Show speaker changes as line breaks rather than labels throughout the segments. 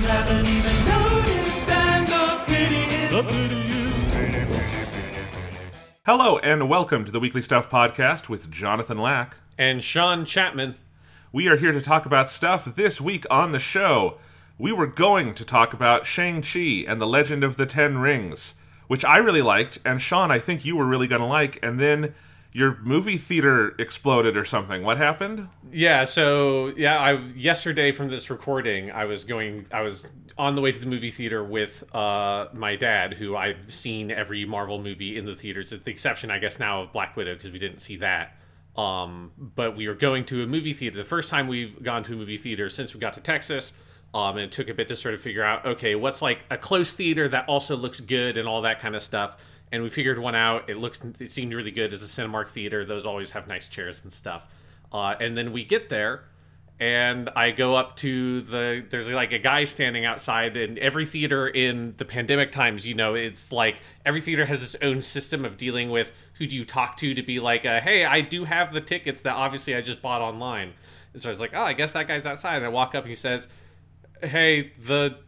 you haven't even noticed, and the pity is. The pity is.
Hello, and welcome to the Weekly Stuff Podcast with Jonathan Lack. And Sean Chapman. We are here to talk about stuff this week on the show. We were going to talk about Shang-Chi and the Legend of the Ten Rings, which I really liked, and Sean, I think you were really going to like, and then your movie theater exploded or something. What happened?
Yeah, so yeah, I yesterday from this recording, I was going I was on the way to the movie theater with uh, my dad, who I've seen every Marvel movie in the theaters, with the exception, I guess, now of Black Widow because we didn't see that. Um, but we were going to a movie theater. The first time we've gone to a movie theater since we got to Texas, um, and it took a bit to sort of figure out, okay, what's like a close theater that also looks good and all that kind of stuff and we figured one out. It looked, it seemed really good as a Cinemark theater. Those always have nice chairs and stuff. Uh, and then we get there, and I go up to the there's like a guy standing outside, and every theater in the pandemic times, you know, it's like every theater has its own system of dealing with who do you talk to to be like, uh, hey, I do have the tickets that obviously I just bought online. And so I was like, oh, I guess that guy's outside. And I walk up and he says, hey, the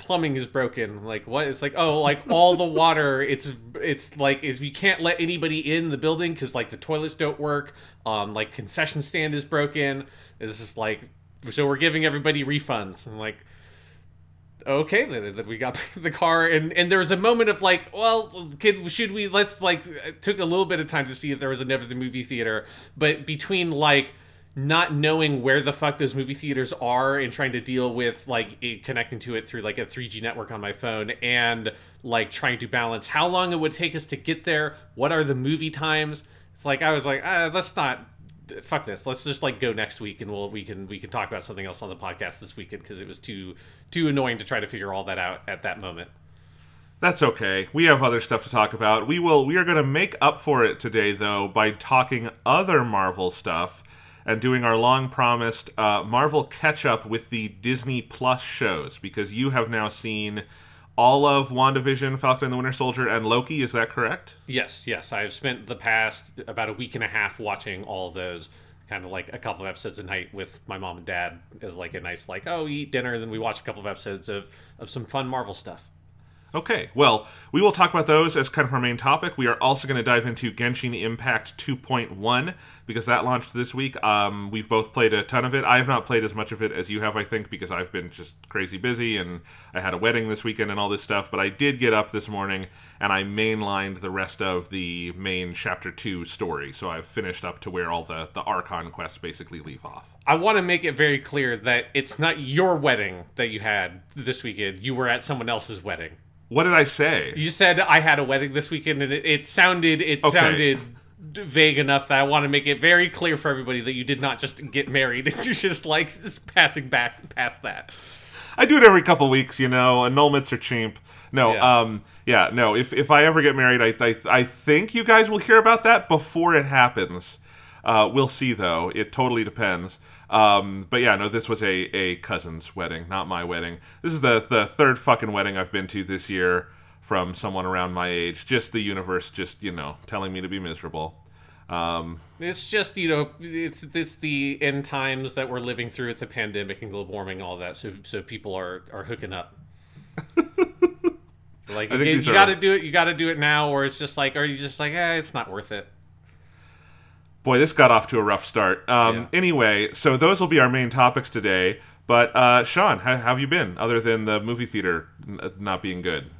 plumbing is broken. Like what? It's like oh, like all the water. It's it's like if you can't let anybody in the building because like the toilets don't work. Um, like concession stand is broken. It's just like so we're giving everybody refunds and like okay then we got the car and and there was a moment of like well kid should we let's like took a little bit of time to see if there was another movie theater but between like not knowing where the fuck those movie theaters are and trying to deal with like connecting to it through like a 3G network on my phone and like trying to balance how long it would take us to get there, what are the movie times. It's like I was like, ah, let's not fuck this. Let's just like go next week and we'll we can we can talk about something else on the podcast this weekend because it was too too annoying to try to figure all that out at that moment.
That's okay. We have other stuff to talk about. We will we are going to make up for it today though by talking other Marvel stuff and doing our long promised uh, Marvel catch up with the Disney Plus shows because you have now seen all of WandaVision, Falcon and the Winter Soldier, and Loki. Is that correct?
Yes, yes. I've spent the past about a week and a half watching all those, kind of like a couple of episodes a night with my mom and dad as like a nice like oh eat dinner, and then we watch a couple of episodes of of some fun Marvel stuff.
Okay, well, we will talk about those as kind of our main topic. We are also going to dive into Genshin Impact 2.1 because that launched this week. Um, we've both played a ton of it. I have not played as much of it as you have, I think, because I've been just crazy busy and I had a wedding this weekend and all this stuff. But I did get up this morning and I mainlined the rest of the main Chapter 2 story. So I've finished up to where all the, the Archon quests basically leave off.
I want to make it very clear that it's not your wedding that you had this weekend, you were at someone else's wedding. What did I say? You said I had a wedding this weekend, and it, it sounded it okay. sounded vague enough that I want to make it very clear for everybody that you did not just get married. You're just like just passing back past that.
I do it every couple weeks, you know. Annulments are cheap. No, yeah. um, yeah, no. If if I ever get married, I I, I think you guys will hear about that before it happens. Uh, we'll see though. It totally depends. Um, but yeah, no, this was a, a cousin's wedding, not my wedding. This is the, the third fucking wedding I've been to this year from someone around my age. Just the universe, just, you know, telling me to be miserable. Um,
it's just you know it's it's the end times that we're living through with the pandemic and global warming, all that. So so people are are hooking up. like you, got to do it, you got to do it now, or it's just like, are you just like, eh, it's not worth it.
Boy, this got off to a rough start. Um, yeah. Anyway, so those will be our main topics today. But uh, Sean, how, have you been other than the movie theater not being good?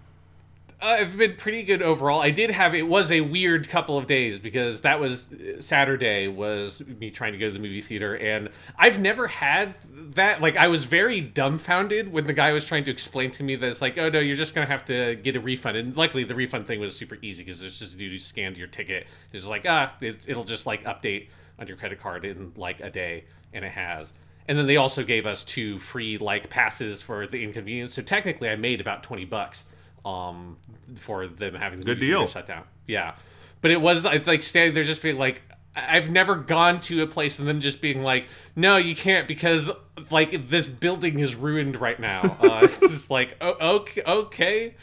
I've uh, been pretty good overall. I did have it was a weird couple of days because that was uh, Saturday was me trying to go to the movie theater and I've never had that like I was very dumbfounded when the guy was trying to explain to me that it's like oh no you're just gonna have to get a refund and luckily the refund thing was super easy because there's just a dude who scanned your ticket it's like ah it, it'll just like update on your credit card in like a day and it has and then they also gave us two free like passes for the inconvenience so technically I made about twenty bucks um, for them having the good deal shut down. Yeah, but it was it's like standing there just being like, I've never gone to a place and them just being like, no, you can't because like this building is ruined right now. Uh, it's just like oh, okay, okay.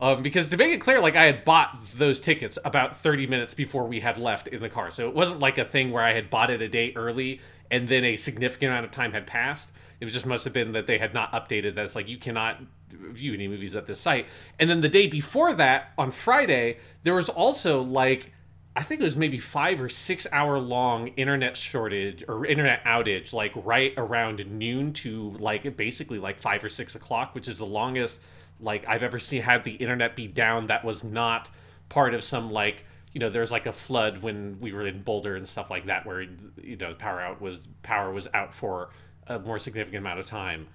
Um, because to make it clear, like I had bought those tickets about 30 minutes before we had left in the car, so it wasn't like a thing where I had bought it a day early and then a significant amount of time had passed. It was just must have been that they had not updated that it's like you cannot view any movies at this site. And then the day before that, on Friday, there was also like I think it was maybe five or six hour long internet shortage or internet outage, like right around noon to like basically like five or six o'clock, which is the longest like I've ever seen had the internet be down that was not part of some like you know there's like a flood when we were in Boulder and stuff like that where you know power out was power was out for a more significant amount of time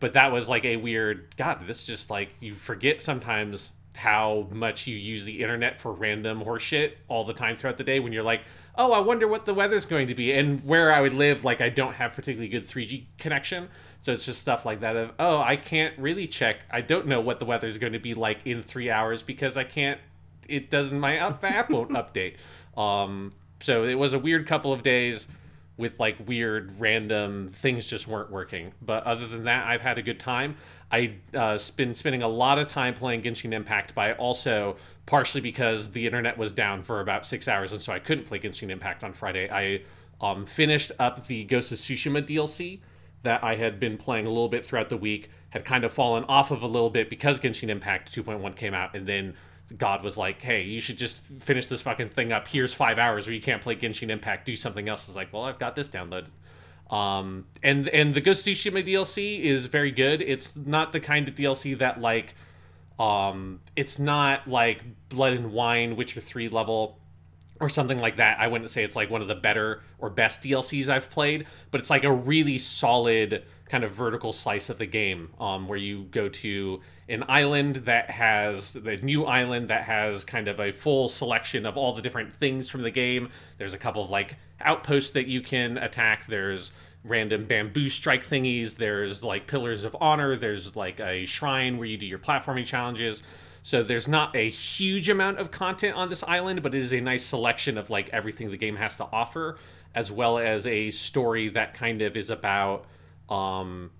but that was like a weird god this just like you forget sometimes how much you use the internet for random horseshit all the time throughout the day when you're like oh i wonder what the weather's going to be and where i would live like i don't have particularly good 3g connection so it's just stuff like that of oh i can't really check i don't know what the weather's going to be like in three hours because i can't it doesn't my uh, app won't update um so it was a weird couple of days with like weird random things just weren't working. But other than that, I've had a good time. I've uh, been spending a lot of time playing Genshin Impact by also partially because the internet was down for about six hours, and so I couldn't play Genshin Impact on Friday. I um, finished up the Ghost of Tsushima DLC that I had been playing a little bit throughout the week, had kind of fallen off of a little bit because Genshin Impact 2.1 came out, and then God was like, "Hey, you should just finish this fucking thing up. Here's five hours where you can't play Genshin Impact. Do something else." It's like, "Well, I've got this downloaded." Um, and and the Ghost of Tsushima DLC is very good. It's not the kind of DLC that like, um, it's not like Blood and Wine, Witcher Three level, or something like that. I wouldn't say it's like one of the better or best DLCs I've played, but it's like a really solid kind of vertical slice of the game um, where you go to an island that has the new island that has kind of a full selection of all the different things from the game. There's a couple of like outposts that you can attack. There's random bamboo strike thingies. There's like pillars of honor. There's like a shrine where you do your platforming challenges. So there's not a huge amount of content on this island, but it is a nice selection of like everything the game has to offer, as well as a story that kind of is about um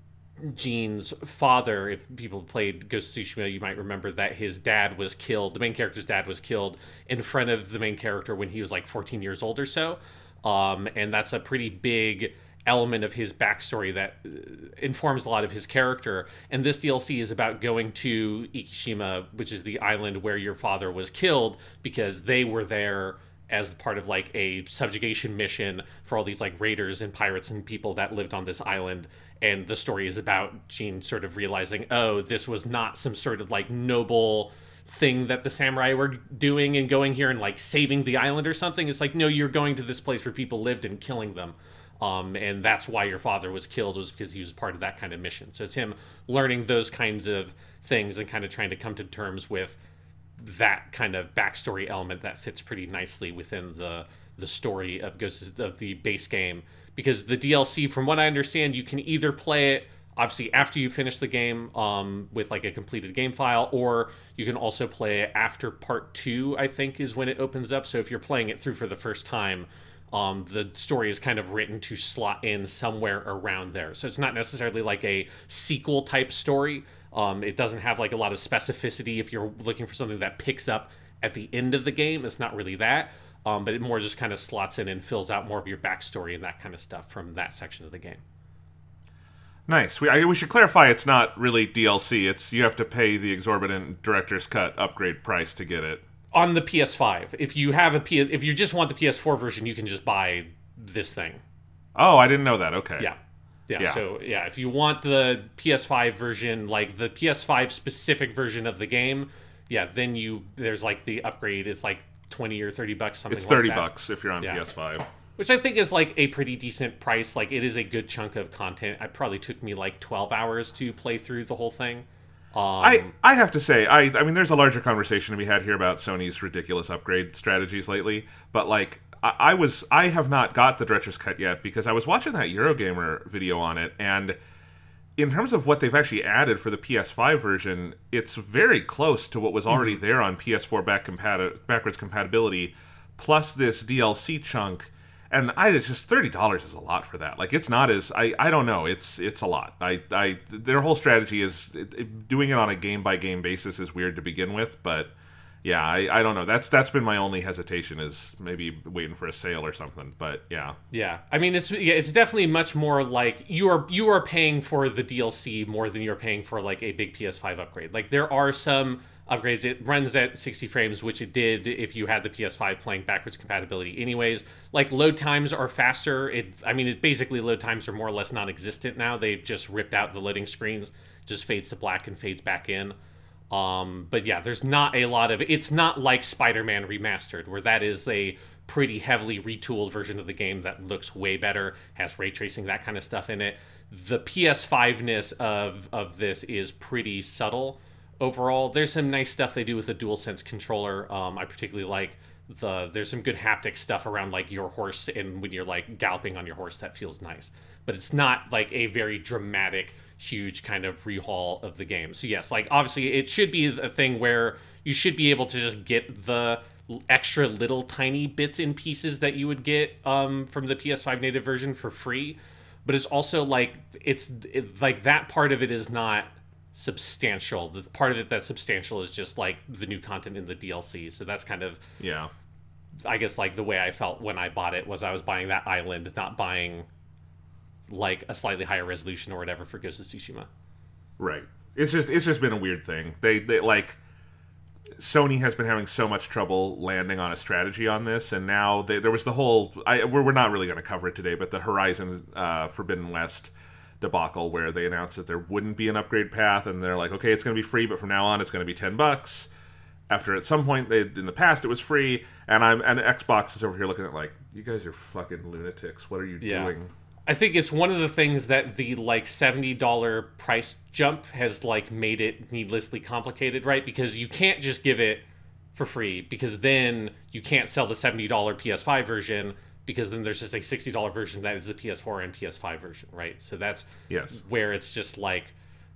Gene's father, if people played Ghost of Tsushima, you might remember that his dad was killed. The main character's dad was killed in front of the main character when he was like 14 years old or so. Um, and that's a pretty big element of his backstory that uh, informs a lot of his character. And this DLC is about going to Ikishima, which is the island where your father was killed, because they were there as part of like a subjugation mission for all these like raiders and pirates and people that lived on this island and the story is about Jean sort of realizing, oh, this was not some sort of like noble thing that the samurai were doing and going here and like saving the island or something. It's like, no, you're going to this place where people lived and killing them. Um, and that's why your father was killed was because he was part of that kind of mission. So it's him learning those kinds of things and kind of trying to come to terms with that kind of backstory element that fits pretty nicely within the the story of Ghosts of the base game because the DLC, from what I understand, you can either play it obviously after you finish the game um, with like a completed game file, or you can also play it after part two. I think is when it opens up. So if you're playing it through for the first time, um, the story is kind of written to slot in somewhere around there. So it's not necessarily like a sequel type story. Um, it doesn't have like a lot of specificity if you're looking for something that picks up at the end of the game. It's not really that um, but it more just kind of slots in and fills out more of your backstory and that kind of stuff from that section of the game.
Nice. We I, we should clarify it's not really DLC. It's you have to pay the exorbitant director's cut upgrade price to get it on the PS5. If
you have a P, if you just want the PS4 version, you can just buy this thing.
Oh, I didn't know that. Okay. Yeah.
Yeah, yeah. So yeah, if you want the PS5 version, like the PS5 specific version of the game, yeah, then you there's like the upgrade. It's like twenty or thirty bucks. Something. It's thirty like bucks if you're on yeah. PS Five. Which I think is like a pretty decent price. Like it is a good chunk of content. It probably took me like twelve hours to play through the whole thing. Um, I,
I have to say, I, I mean, there's a larger conversation to be had here about Sony's ridiculous upgrade strategies lately. But like, I, I was, I have not got the Dredger's Cut yet because I was watching that Eurogamer video on it, and in terms of what they've actually added for the PS5 version, it's very close to what was hmm. already mm-hmm. there on PS4 back compati- backwards compatibility, plus this DLC chunk. And I it's just thirty dollars is a lot for that. Like it's not as I, I don't know. It's it's a lot. I, I their whole strategy is it, it, doing it on a game by game basis is weird to begin with, but yeah, I, I don't know. That's that's been my only hesitation is maybe waiting for a sale or something. But yeah,
yeah. I mean, it's yeah, it's definitely much more like you are you are paying for the DLC more than you're paying for like a big PS5 upgrade. Like there are some upgrades. It runs at 60 frames, which it did if you had the PS5 playing backwards compatibility. Anyways, like load times are faster. It I mean, it basically load times are more or less non-existent now. They've just ripped out the loading screens, just fades to black and fades back in. Um, but yeah, there's not a lot of. It's not like Spider Man Remastered, where that is a pretty heavily retooled version of the game that looks way better, has ray tracing, that kind of stuff in it. The PS5 ness of, of this is pretty subtle overall. There's some nice stuff they do with the DualSense controller. Um, I particularly like the there's some good haptic stuff around like your horse and when you're like galloping on your horse that feels nice but it's not like a very dramatic huge kind of rehaul of the game. So yes, like obviously it should be a thing where you should be able to just get the extra little tiny bits and pieces that you would get um, from the PS5 native version for free. But it's also like it's it, like that part of it is not substantial. The part of it that's substantial is just like the new content in the DLC. So that's kind of yeah. I guess like the way I felt when I bought it was I was buying that island, not buying like a slightly higher resolution or whatever for Ghost of Tsushima.
Right. It's just it's just been a weird thing. They they like Sony has been having so much trouble landing on a strategy on this, and now they, there was the whole. I, we're, we're not really going to cover it today, but the Horizon uh, Forbidden West debacle where they announced that there wouldn't be an upgrade path, and they're like, okay, it's going to be free, but from now on, it's going to be ten bucks. After at some point they, in the past it was free, and I'm and Xbox is over here looking at like, you guys are fucking lunatics. What are you yeah. doing?
I think it's one of the things that the like seventy dollar price jump has like made it needlessly complicated, right? Because you can't just give it for free because then you can't sell the seventy dollar PS5 version because then there's just a sixty dollar version that is the PS4 and PS5 version, right? So that's yes where it's just like,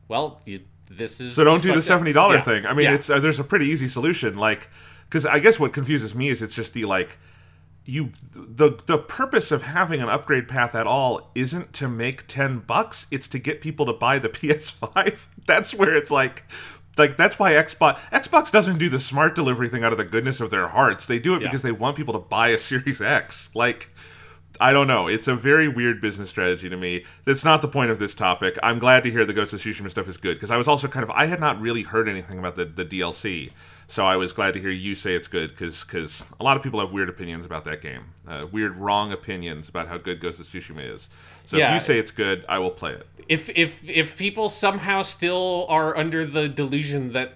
well, you, this is so don't do the seventy dollar yeah. thing. I mean, yeah. it's
uh, there's a pretty easy solution, like because I guess what confuses me is it's just the like you the the purpose of having an upgrade path at all isn't to make 10 bucks it's to get people to buy the ps5 that's where it's like like that's why xbox xbox doesn't do the smart delivery thing out of the goodness of their hearts they do it yeah. because they want people to buy a series x like I don't know. It's a very weird business strategy to me. That's not the point of this topic. I'm glad to hear the Ghost of Tsushima stuff is good because I was also kind of I had not really heard anything about the, the DLC, so I was glad to hear you say it's good because because a lot of people have weird opinions about that game, uh, weird wrong opinions about how good Ghost of Tsushima is. So yeah, if you say it's good, I will play it.
If if if people somehow still are under the delusion that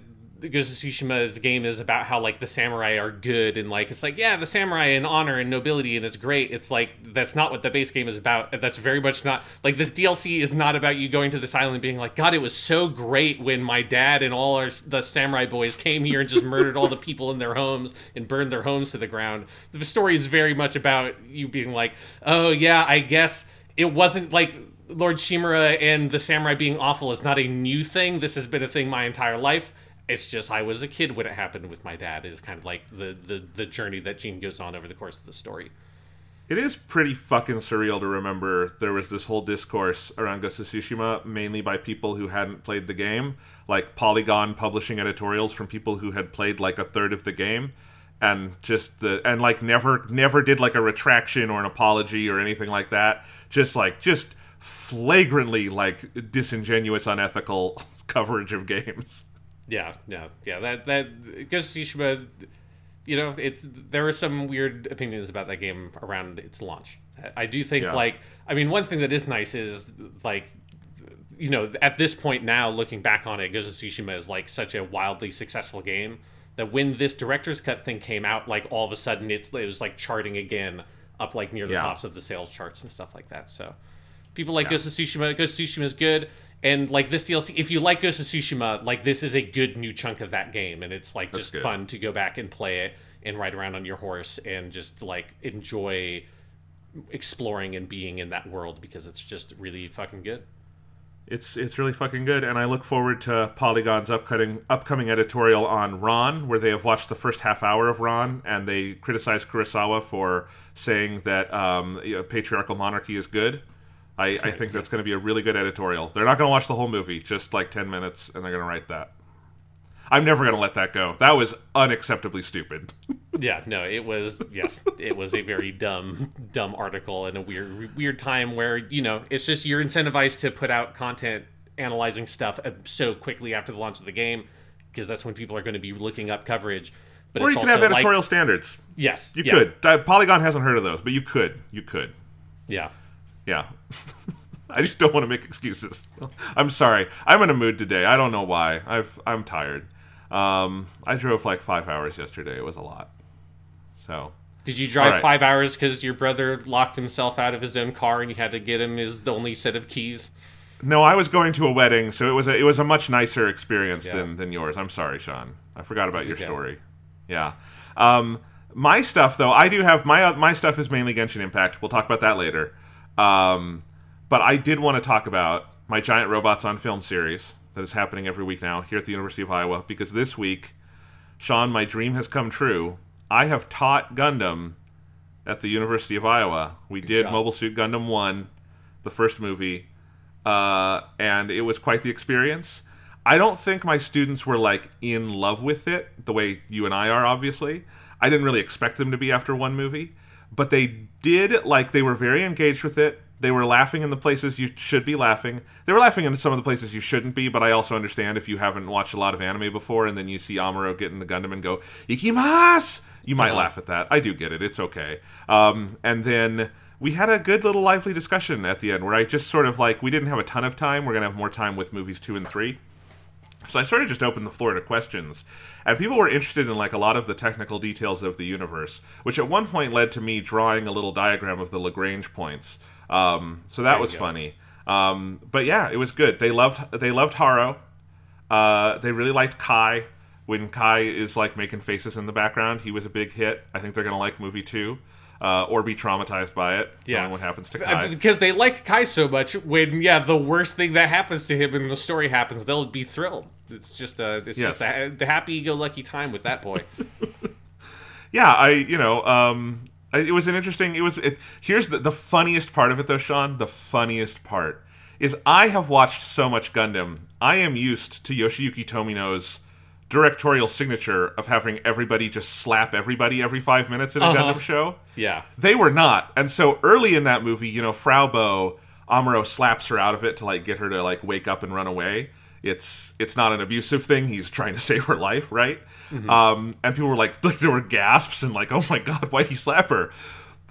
Ghost of Tsushima's game is about how like the samurai are good and like it's like yeah the samurai and honor and nobility and it's great. It's like that's not what the base game is about. That's very much not like this DLC is not about you going to this island being like God it was so great when my dad and all our the samurai boys came here and just murdered all the people in their homes and burned their homes to the ground. The story is very much about you being like oh yeah I guess it wasn't like Lord Shimura and the samurai being awful is not a new thing. This has been a thing my entire life it's just I was a kid when it happened with my dad is kind of like the, the the journey that Gene goes on over the course of the story.
It is pretty fucking surreal to remember there was this whole discourse around Ghost of Tsushima, mainly by people who hadn't played the game, like Polygon publishing editorials from people who had played like a third of the game, and just the and like never never did like a retraction or an apology or anything like that. Just like just flagrantly like disingenuous, unethical coverage of games.
Yeah, no, yeah, that that Ghost of Tsushima, you know, it's there were some weird opinions about that game around its launch. I do think yeah. like I mean, one thing that is nice is like you know, at this point now, looking back on it, Ghost of Tsushima is like such a wildly successful game that when this director's cut thing came out, like all of a sudden it, it was like charting again up like near the yeah. tops of the sales charts and stuff like that. So people like yeah. Ghost of Tsushima. Ghost of Tsushima is good and like this DLC, if you like Ghost of Tsushima, like this is a good new chunk of that game, and it's like That's just good. fun to go back and play it and ride around on your horse and just like enjoy exploring and being in that world because it's just really fucking good.
It's it's really fucking good, and I look forward to Polygon's upcoming upcoming editorial on Ron, where they have watched the first half hour of Ron, and they criticize Kurosawa for saying that um, you know, patriarchal monarchy is good. I, I think that's going to be a really good editorial. They're not going to watch the whole movie, just like 10 minutes, and they're going to write that. I'm never going to let that go. That was unacceptably stupid.
yeah, no, it was yes, it was a very dumb dumb article in a weird weird time where, you know, it's just you're incentivized to put out content analyzing stuff uh, so quickly after the launch of the game because that's when people are going to be looking up coverage. But or you could have editorial like, standards.
Yes, you yeah. could. Polygon hasn't heard of those, but you could. You could. Yeah. Yeah. I just don't want to make excuses. I'm sorry. I'm in a mood today. I don't know why. I've I'm tired. Um, I drove like five hours yesterday. It was a lot. So.
Did you drive right. five hours because your brother locked himself out of his own car and you had to get him his only set of keys?
No, I was going to a wedding, so it was a, it was a much nicer experience yeah. than than yours. I'm sorry, Sean. I forgot about your okay. story. Yeah. Um, my stuff though, I do have my my stuff is mainly Genshin Impact. We'll talk about that later. Um, but I did want to talk about my Giant Robots on Film series that is happening every week now here at the University of Iowa because this week, Sean, my dream has come true. I have taught Gundam at the University of Iowa. We Good did job. Mobile Suit Gundam 1, the first movie, uh, and it was quite the experience. I don't think my students were like in love with it the way you and I are, obviously. I didn't really expect them to be after one movie, but they did like they were very engaged with it. They were laughing in the places you should be laughing. They were laughing in some of the places you shouldn't be, but I also understand if you haven't watched a lot of anime before and then you see Amuro getting the Gundam and go, Ikimas! You might laugh at that. I do get it. It's okay. Um, and then we had a good little lively discussion at the end where I just sort of like, we didn't have a ton of time. We're going to have more time with movies two and three. So I sort of just opened the floor to questions, and people were interested in like a lot of the technical details of the universe, which at one point led to me drawing a little diagram of the Lagrange points. Um, so that was go. funny. Um, but yeah, it was good. They loved they loved Haro. Uh, they really liked Kai. When Kai is like making faces in the background, he was a big hit. I think they're gonna like movie two uh, or be traumatized by it. Yeah, what happens to uh, Kai?
Because they like Kai so much. When yeah, the worst thing that happens to him in the story happens, they'll be thrilled. It's just a uh, it's yes. just a, the happy-go-lucky time with that boy.
yeah, I you know um, it was an interesting. It was it, here's the the funniest part of it though, Sean. The funniest part is I have watched so much Gundam. I am used to Yoshiyuki Tomino's directorial signature of having everybody just slap everybody every five minutes in a uh-huh. Gundam show. Yeah. They were not. And so early in that movie, you know, Frau Bo, Amuro slaps her out of it to like get her to like wake up and run away. It's it's not an abusive thing. He's trying to save her life, right? Mm-hmm. Um, and people were like, like there were gasps and like, oh my god, why'd he slap her?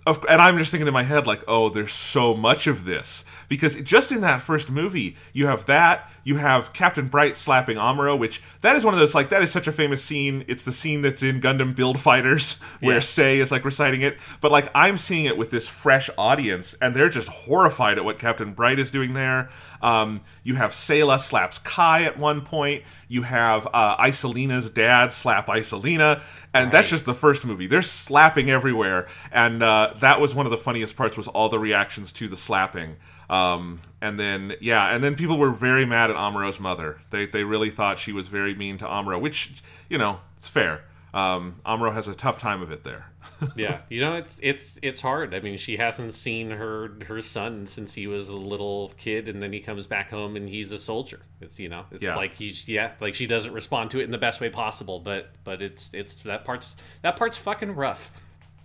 Of, and I'm just thinking in my head like, oh, there's so much of this because just in that first movie, you have that, you have Captain Bright slapping Amuro, which that is one of those like that is such a famous scene. It's the scene that's in Gundam Build Fighters where yeah. is like reciting it, but like I'm seeing it with this fresh audience and they're just horrified at what Captain Bright is doing there. Um, you have Selah slaps Kai at one point. You have uh, Isolina's dad slap Isolina, and right. that's just the first movie. They're slapping everywhere, and uh, that was one of the funniest parts was all the reactions to the slapping. Um, and then yeah, and then people were very mad at Amuro's mother. They they really thought she was very
mean to Amuro, which you know it's
fair um, has a tough time of it there.
yeah, you know it's it's it's hard. I mean, she hasn't seen her her son since he was a little kid, and then he comes back home and he's a soldier. It's you know it's yeah. like he's yeah like she doesn't respond to it in the best way possible, but but it's it's that part's that part's fucking rough.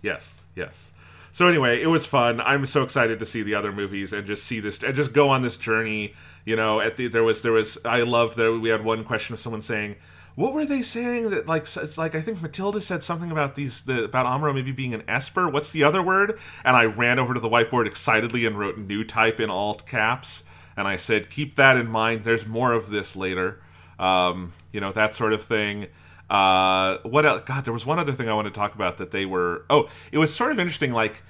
Yes, yes. So anyway, it was fun. I'm so excited to see the other movies and just see this and just go on this journey. You know, at the there was there was I loved that we had one question of someone saying what were they saying that like it's like I think Matilda said something about these the, about Amro maybe being an esper. What's the other word? And I ran over to the whiteboard excitedly and wrote new type in alt caps. And I said, keep that in mind. There's more of this later. Um, you know that sort of thing. Uh, what else? God, there was one other thing I wanted to talk about that they were. Oh, it was sort of interesting. Like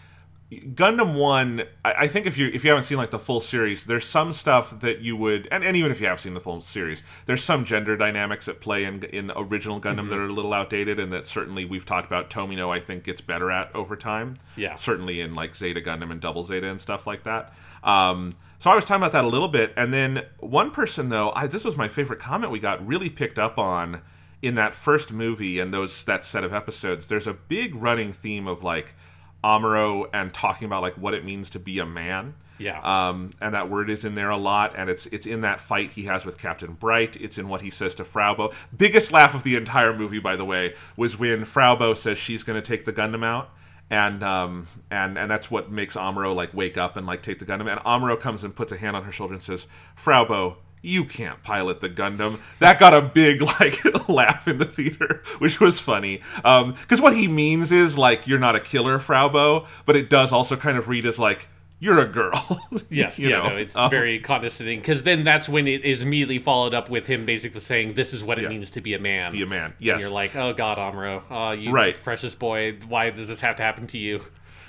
Gundam One, I, think if you if you haven't seen like the full series, there's some stuff that you would, and, and even if you have seen the full series, there's some gender dynamics at play in in the original Gundam mm-hmm. that are a little outdated, and that certainly we've talked about. Tomino, I think, gets better at over time. Yeah, certainly in like Zeta Gundam and Double Zeta and stuff like that. Um, so I was talking about that a little bit, and then one person though, I, this was my favorite comment we got, really picked up on in that first movie and those that set of episodes. There's a big running theme of like Amuro and talking about like what it means to be a man. Yeah. Um, and that word is in there a lot, and it's it's in that fight he has with Captain Bright. It's in what he says to Fraubo. Biggest laugh of the entire movie, by the way, was when Fraubo says she's going to take the Gundam out, and um, and and that's what makes Amuro like wake up and like take the Gundam. And Amuro comes and puts a hand on her shoulder and says, "Fraubo, you can't pilot the Gundam. That got a big like laugh in the theater, which was funny. Um, because what he means is like you're not a killer, Fraubo, but it does also kind of read as like you're a girl. yes, you yeah, know? No, it's um, very
condescending because then that's when it is immediately followed up with him basically saying, "This is what it yeah, means to be a man." Be a man. Yes. And you're like, oh God, Amro, oh, you right. precious boy. Why does this have to happen to you?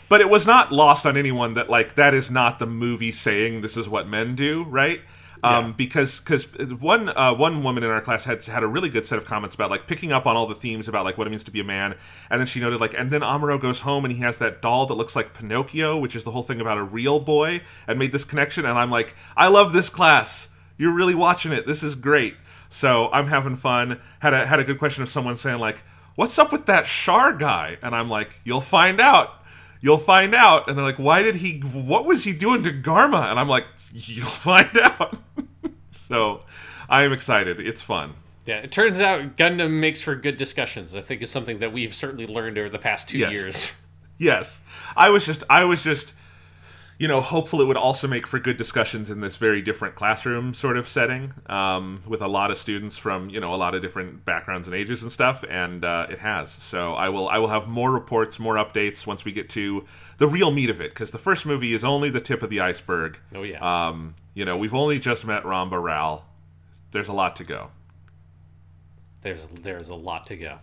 But it was not lost on anyone that like that is not the movie saying this is what men do, right? um, yeah. because because one uh, one woman in our class had had a really good set of comments about like picking up on all the themes about like what it means to be a man, and then she noted like and then Amuro goes home and he has that doll that looks like Pinocchio, which is the whole thing about a real boy, and made this connection, and I'm like, I love this class. You're really watching it. This is great. So I'm having fun. Had a had a good question of someone saying like, "What's up with that Shar guy?" And I'm like, "You'll find out." You'll find out. And they're like, "Why did he? What was he doing to Garma?" And I'm like, you'll find out. so I'm excited. It's fun.
Yeah, it turns out Gundam makes for good discussions. I think is something that we've certainly learned over the past two yes. years.
yes, I was just I was just you know, hopefully, it would also make for good discussions in this very different classroom sort of setting um, with a lot of students from you know a lot of different backgrounds and ages and stuff. And uh, it has. So I will I will have more reports, more updates once we get to the real meat of it because the first movie is only the tip of the iceberg. Oh yeah. Um, you know, we've only just met Ramba Ral. There's a lot to go.
There's there's a lot to go.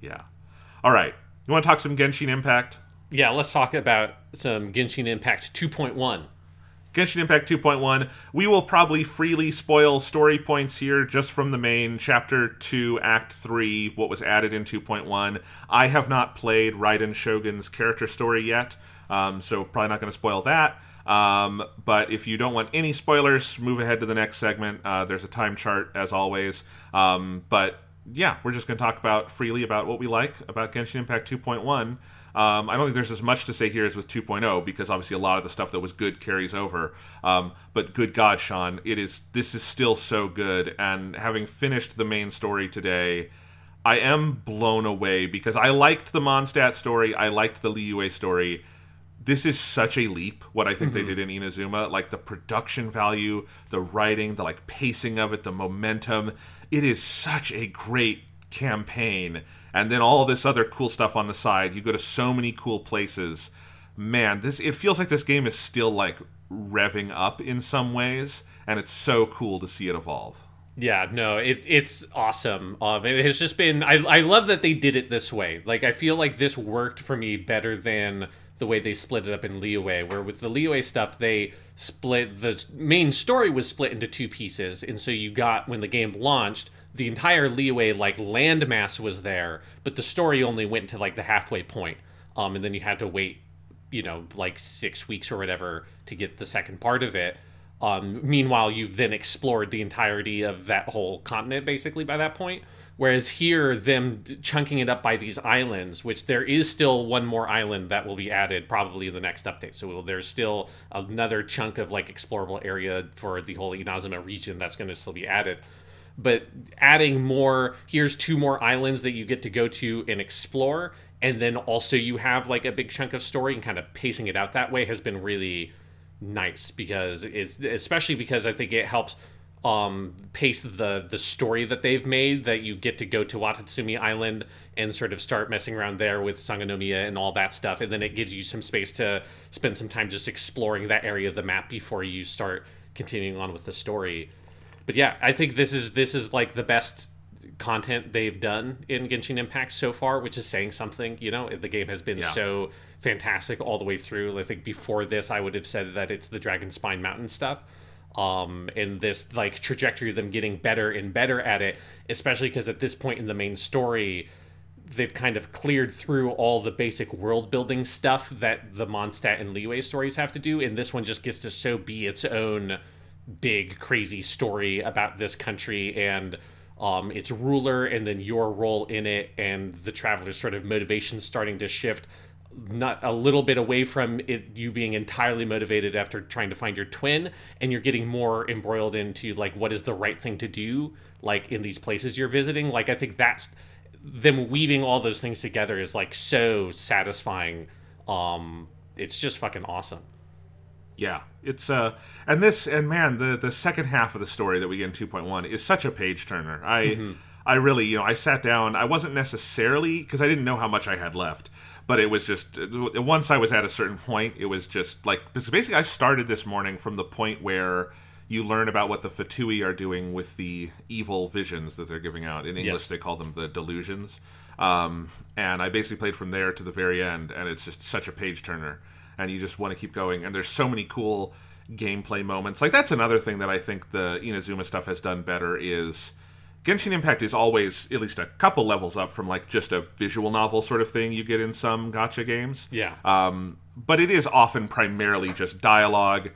Yeah. All right. You want to talk some Genshin Impact? yeah, let's talk about some Genshin Impact 2.1. Genshin Impact
2.1. We will probably freely spoil story points here just from the main chapter 2, act 3, what was added in 2.1. I have not played Raiden Shogun's character story yet, um, so probably not going to spoil that. Um, but if you don't want any spoilers, move ahead to the next segment. Uh, there's a time chart, as always. Um, but yeah, we're just going to talk about freely about what we like about Genshin Impact 2.1. Um, I don't think there's as much to say here as with 2.0 because obviously a lot of the stuff that was good carries over. Um, but good God, Sean, it is this is still so good. And having finished the main story today, I am blown away because I liked the Mondstadt story, I liked the Liyue story. This is such a leap. What I think mm-hmm. they did in Inazuma, like the production value, the writing, the like pacing of it, the momentum. It is such a great campaign and then all this other cool stuff on the side. You go to so many cool places. Man, this it feels like this game is still like revving up in some ways, and it's so cool to see it evolve.
Yeah, no, it, it's awesome. Um, it has just been. I, I love that they did it this way. Like, I feel like this worked for me better than the way they split it up in Leeway, where with the Leeway stuff, they split the main story was split into two pieces. And so you got, when the game launched, the entire leeway like landmass was there, but the story only went to like the halfway point. Um, and then you had to wait, you know, like six weeks or whatever to get the second part of it. Um, meanwhile, you've then explored the entirety of that whole continent basically by that point. Whereas here, them chunking it up by these islands, which there is still one more island that will be added probably in the next update. So there's still another chunk of like explorable area for the whole Inazuma region that's going to still be added but adding more here's two more islands that you get to go to and explore and then also you have like a big chunk of story and kind of pacing it out that way has been really nice because it's especially because I think it helps um, pace the the story that they've made that you get to go to Watatsumi Island and sort of start messing around there with Sanganomiya and all that stuff and then it gives you some space to spend some time just exploring that area of the map before you start continuing on with the story but yeah, I think this is this is like the best content they've done in Genshin Impact so far, which is saying something. You know, the game has been yeah. so fantastic all the way through. I think before this, I would have said that it's the Dragon Spine Mountain stuff. Um, and this like trajectory of them getting better and better at it, especially because at this point in the main story, they've kind of cleared through all the basic world building stuff that the Mondstadt and Leeway stories have to do, and this one just gets to so be its own big crazy story about this country and um, its ruler and then your role in it and the traveler's sort of motivation starting to shift not a little bit away from it you being entirely motivated after trying to find your twin and you're getting more embroiled into like what is the right thing to do like in these places you're visiting like i think that's them weaving all those things together is like so satisfying um it's just fucking awesome yeah it's uh and
this and man the the second half of the story that we get in 2.1 is such a page turner i mm-hmm. i really you know i sat down i wasn't necessarily because i didn't know how much i had left but it was just uh, once i was at a certain point it was just like because basically i started this morning from the point where you learn about what the fatui are doing with the evil visions that they're giving out in english yes. they call them the delusions um, and i basically played from there to the very end and it's just such a page turner and you just want to keep going. And there's so many cool gameplay moments. Like that's another thing that I think the Inazuma stuff has done better is Genshin Impact is always at least a couple levels up from like just a visual novel sort of thing you get in some gotcha games. Yeah. Um, but it is often primarily just dialogue,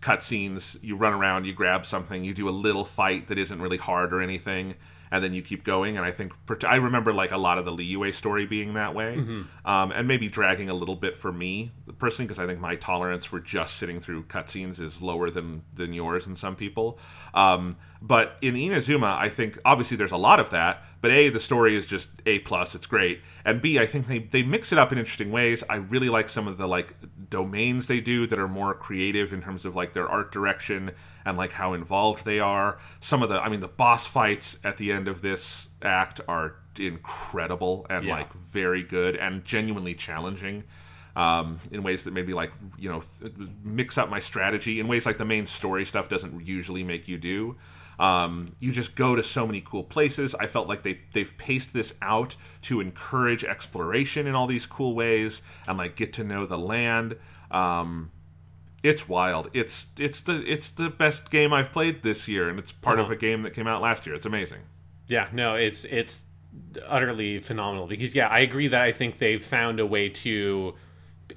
cutscenes. You run around, you grab something, you do a little fight that isn't really hard or anything and then you keep going. And I think I remember like a lot of the Liyue story being that way, mm-hmm. um, and maybe dragging a little bit for me personally because I think my tolerance for just sitting through cutscenes is lower than than yours and some people. Um, but in Inazuma, I think obviously there's a lot of that, but A, the story is just A plus. It's great. And B, I think they, they mix it up in interesting ways. I really like some of the like domains they do that are more creative in terms of like their art direction and like how involved they are. Some of the I mean the boss fights at the end of this act are incredible and yeah. like very good and genuinely challenging. Um, in ways that maybe like you know th- mix up my strategy in ways like the main story stuff doesn't usually make you do um, you just go to so many cool places. I felt like they they've paced this out to encourage exploration in all these cool ways and like get to know the land. Um, it's wild. It's it's the it's
the best game I've played this year, and it's part uh-huh. of a game that came out last year. It's amazing. Yeah, no, it's it's utterly phenomenal because yeah, I agree that I think they've found a way to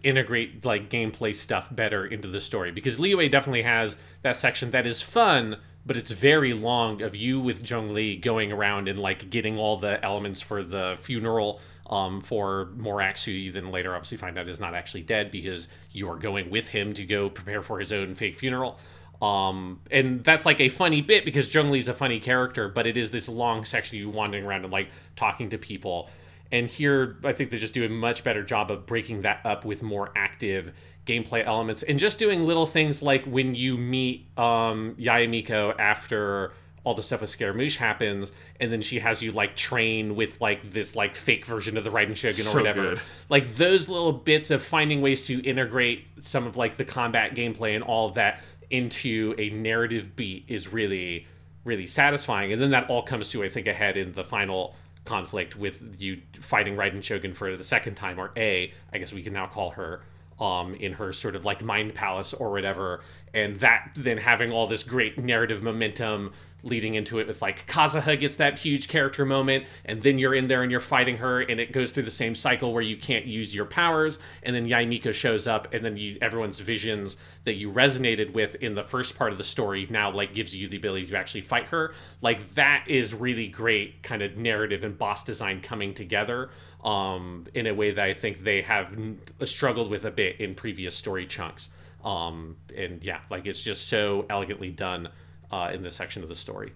integrate like gameplay stuff better into the story because Leeway definitely has that section that is fun but it's very long of you with Jung Lee going around and like getting all the elements for the funeral um, for Morax, who you then later obviously find out is not actually dead because you are going with him to go prepare for his own fake funeral. Um, and that's like a funny bit because Jung Lee's a funny character, but it is this long section you wandering around and like talking to people. And here, I think they just do a much better job of breaking that up with more active gameplay elements and just doing little things like when you meet um, Yayamiko after all the stuff with Scaramouche happens, and then she has you like train with like this like fake version of the Raiden Shogun so or whatever. Good. Like those little bits of finding ways to integrate some of like the combat gameplay and all of that into a narrative beat is really really satisfying. And then that all comes to I think ahead in the final conflict with you fighting Raiden Shogun for the second time, or A, I guess we can now call her um, in her sort of like mind palace or whatever, and that then having all this great narrative momentum leading into it with like Kazuha gets that huge character moment, and then you're in there and you're fighting her, and it goes through the same cycle where you can't use your powers, and then Yaimiko shows up, and then you, everyone's visions that you resonated with in the first part of the story now like gives you the ability to actually fight her. Like that is really great kind of narrative and boss design coming together um, in a way that I think they have struggled with a bit in previous story chunks. Um, and yeah, like it's just so elegantly done uh, in this section of the story.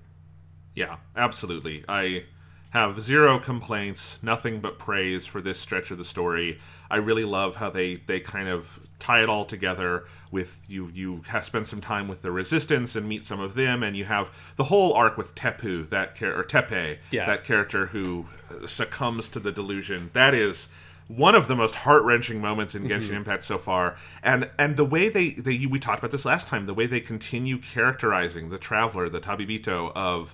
Yeah, absolutely. I
have zero complaints, nothing but praise for this stretch of the story. I really love how they they kind of tie it all together with you you have spend some time with the resistance and meet some of them and you have the whole arc with Tepu that char- or Tepe yeah. that character who succumbs to the delusion. That is one of the most heart-wrenching moments in Genshin mm-hmm. Impact so far, and and the way they, they we talked about this last time, the way they continue characterizing the traveler, the Tabibito of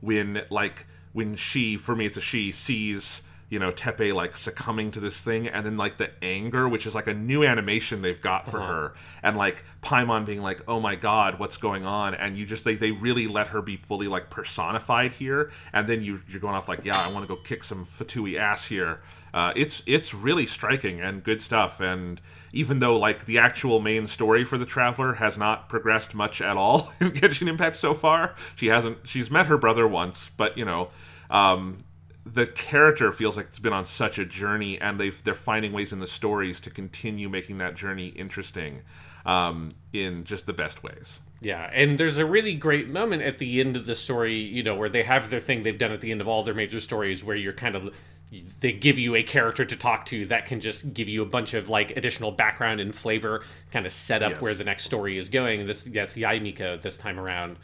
when like when she, for me, it's a she, sees you know Tepe like succumbing to this thing, and then like the anger, which is like a new animation they've got for uh-huh. her, and like Paimon being like, "Oh my God, what's going on?" And you just they they really let her be fully like personified here, and then you you're going off like, "Yeah, I want to go kick some Fatui ass here," Uh, it's it's really striking and good stuff. And even though like the actual main story for the Traveler has not progressed much at all in Genshin Impact so far, she hasn't. She's met her brother once, but you know, um, the character feels like it's been on such a journey, and they've they're finding ways in the stories to continue making that journey interesting um, in just the best ways.
Yeah, and there's a really great moment at the end of the story, you know, where they have their thing they've done at the end of all their major stories, where you're kind of they give you a character to talk to that can just give you a bunch of like additional background and flavor, kind of set up yes. where the next story is going. This gets Yaimiko this time around.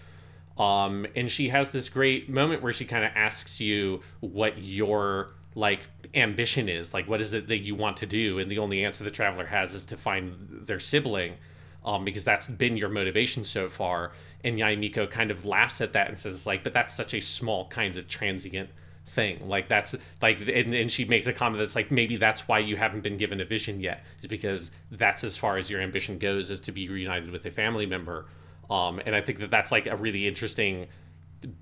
Um, and she has this great moment where she kind of asks you what your like ambition is, like what is it that you want to do, and the only answer the traveler has is to find their sibling, um, because that's been your motivation so far. And Yaimiko kind of laughs at that and says like, but that's such a small kind of transient thing. Like that's like, and, and she makes a comment that's like, maybe that's why you haven't been given a vision yet, is because that's as far as your ambition goes, is to be reunited with a family member. Um, and I think that that's like a really interesting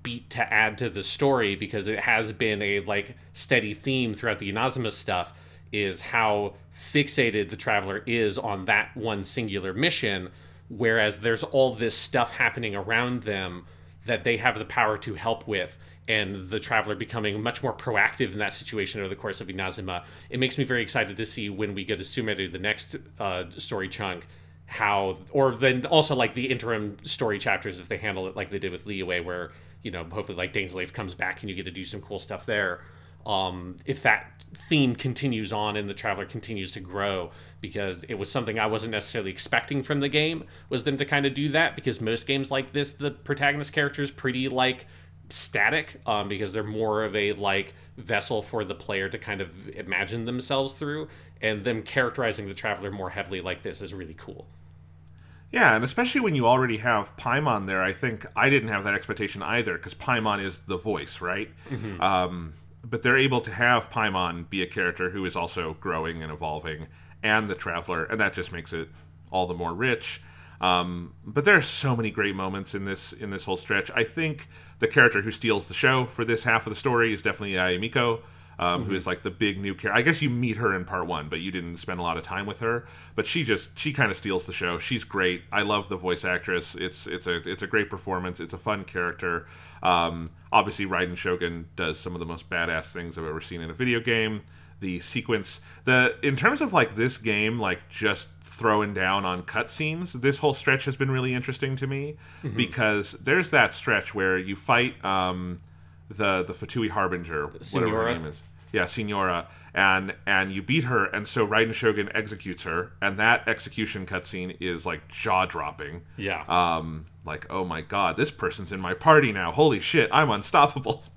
beat to add to the story because it has been a like steady theme throughout the Inazuma stuff is how fixated the traveler is on that one singular mission whereas there's all this stuff happening around them that they have the power to help with and the traveler becoming much more proactive in that situation over the course of Inazuma. It makes me very excited to see when we get to Sumeru, the next uh, story chunk, how, or then also like the interim story chapters if they handle it like they did with Leeway, where, you know, hopefully like Dane's comes back and you get to do some cool stuff there. Um, if that theme continues on and the traveler continues to grow because it was something i wasn't necessarily expecting from the game was them to kind of do that because most games like this the protagonist character is pretty like static um, because they're more of a like vessel for the player to kind of imagine themselves through and them characterizing the traveler more heavily like this is really cool
yeah and especially when you already have paimon there i think i didn't have that expectation either because paimon is the voice right mm-hmm. um, but they're able to have paimon be a character who is also growing and evolving and the traveler and that just makes it all the more rich um, but there are so many great moments in this in this whole stretch. I think the character who steals the show for this half of the story is definitely Ayamiko. Um, mm-hmm. who is like the big new character. I guess you meet her in part one, but you didn't spend a lot of time with her. But she just she kind of steals the show. She's great. I love the voice actress. It's it's a it's a great performance. It's a fun character. Um, obviously, Raiden Shogun does some of the most badass things I've ever seen in a video game the sequence the in terms of like this game like just throwing down on cutscenes this whole stretch has been really interesting to me mm-hmm. because there's that stretch where you fight um the the fatui harbinger whatever her name is yeah senora and and you beat her and so raiden shogun executes her and that execution cutscene is like jaw dropping yeah um like oh my god this person's in my party now holy shit i'm unstoppable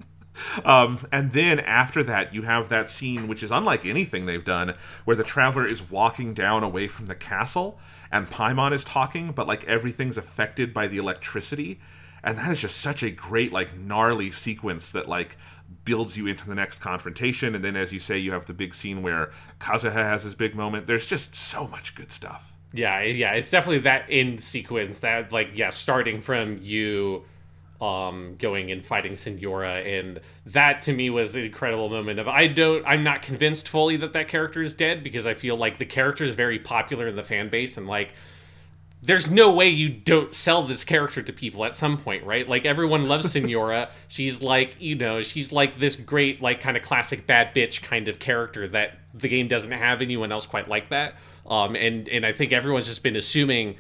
Um, and then after that, you have that scene, which is unlike anything they've done, where the traveler is walking down away from the castle, and Paimon is talking, but like everything's affected by the electricity, and that is just such a great like gnarly sequence that like builds you into the next confrontation, and then as you say, you have the big scene where Kazuha has his big moment. There's just so much good stuff.
Yeah, yeah, it's definitely that in sequence that like yeah, starting from you um, going and fighting Senora, and that to me was an incredible moment. Of I don't, I'm not convinced fully that that character is dead because I feel like the character is very popular in the fan base, and like, there's no way you don't sell this character to people at some point, right? Like everyone loves Senora. she's like, you know, she's like this great, like kind of classic bad bitch kind of character that the game doesn't have anyone else quite like that. Um, and and I think everyone's just been assuming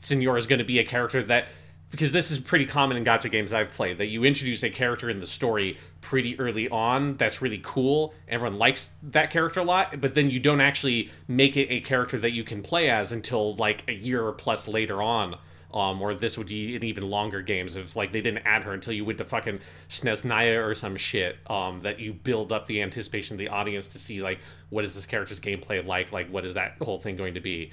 Senora is going to be a character that because this is pretty common in Gacha games I've played that you introduce a character in the story pretty early on that's really cool. Everyone likes that character a lot, but then you don't actually make it a character that you can play as until like a year or plus later on. Um, or this would be in even longer games if like they didn't add her until you went to fucking Snesnaya or some shit. Um, that you build up the anticipation of the audience to see like what is this character's gameplay like, like what is that whole thing going to be.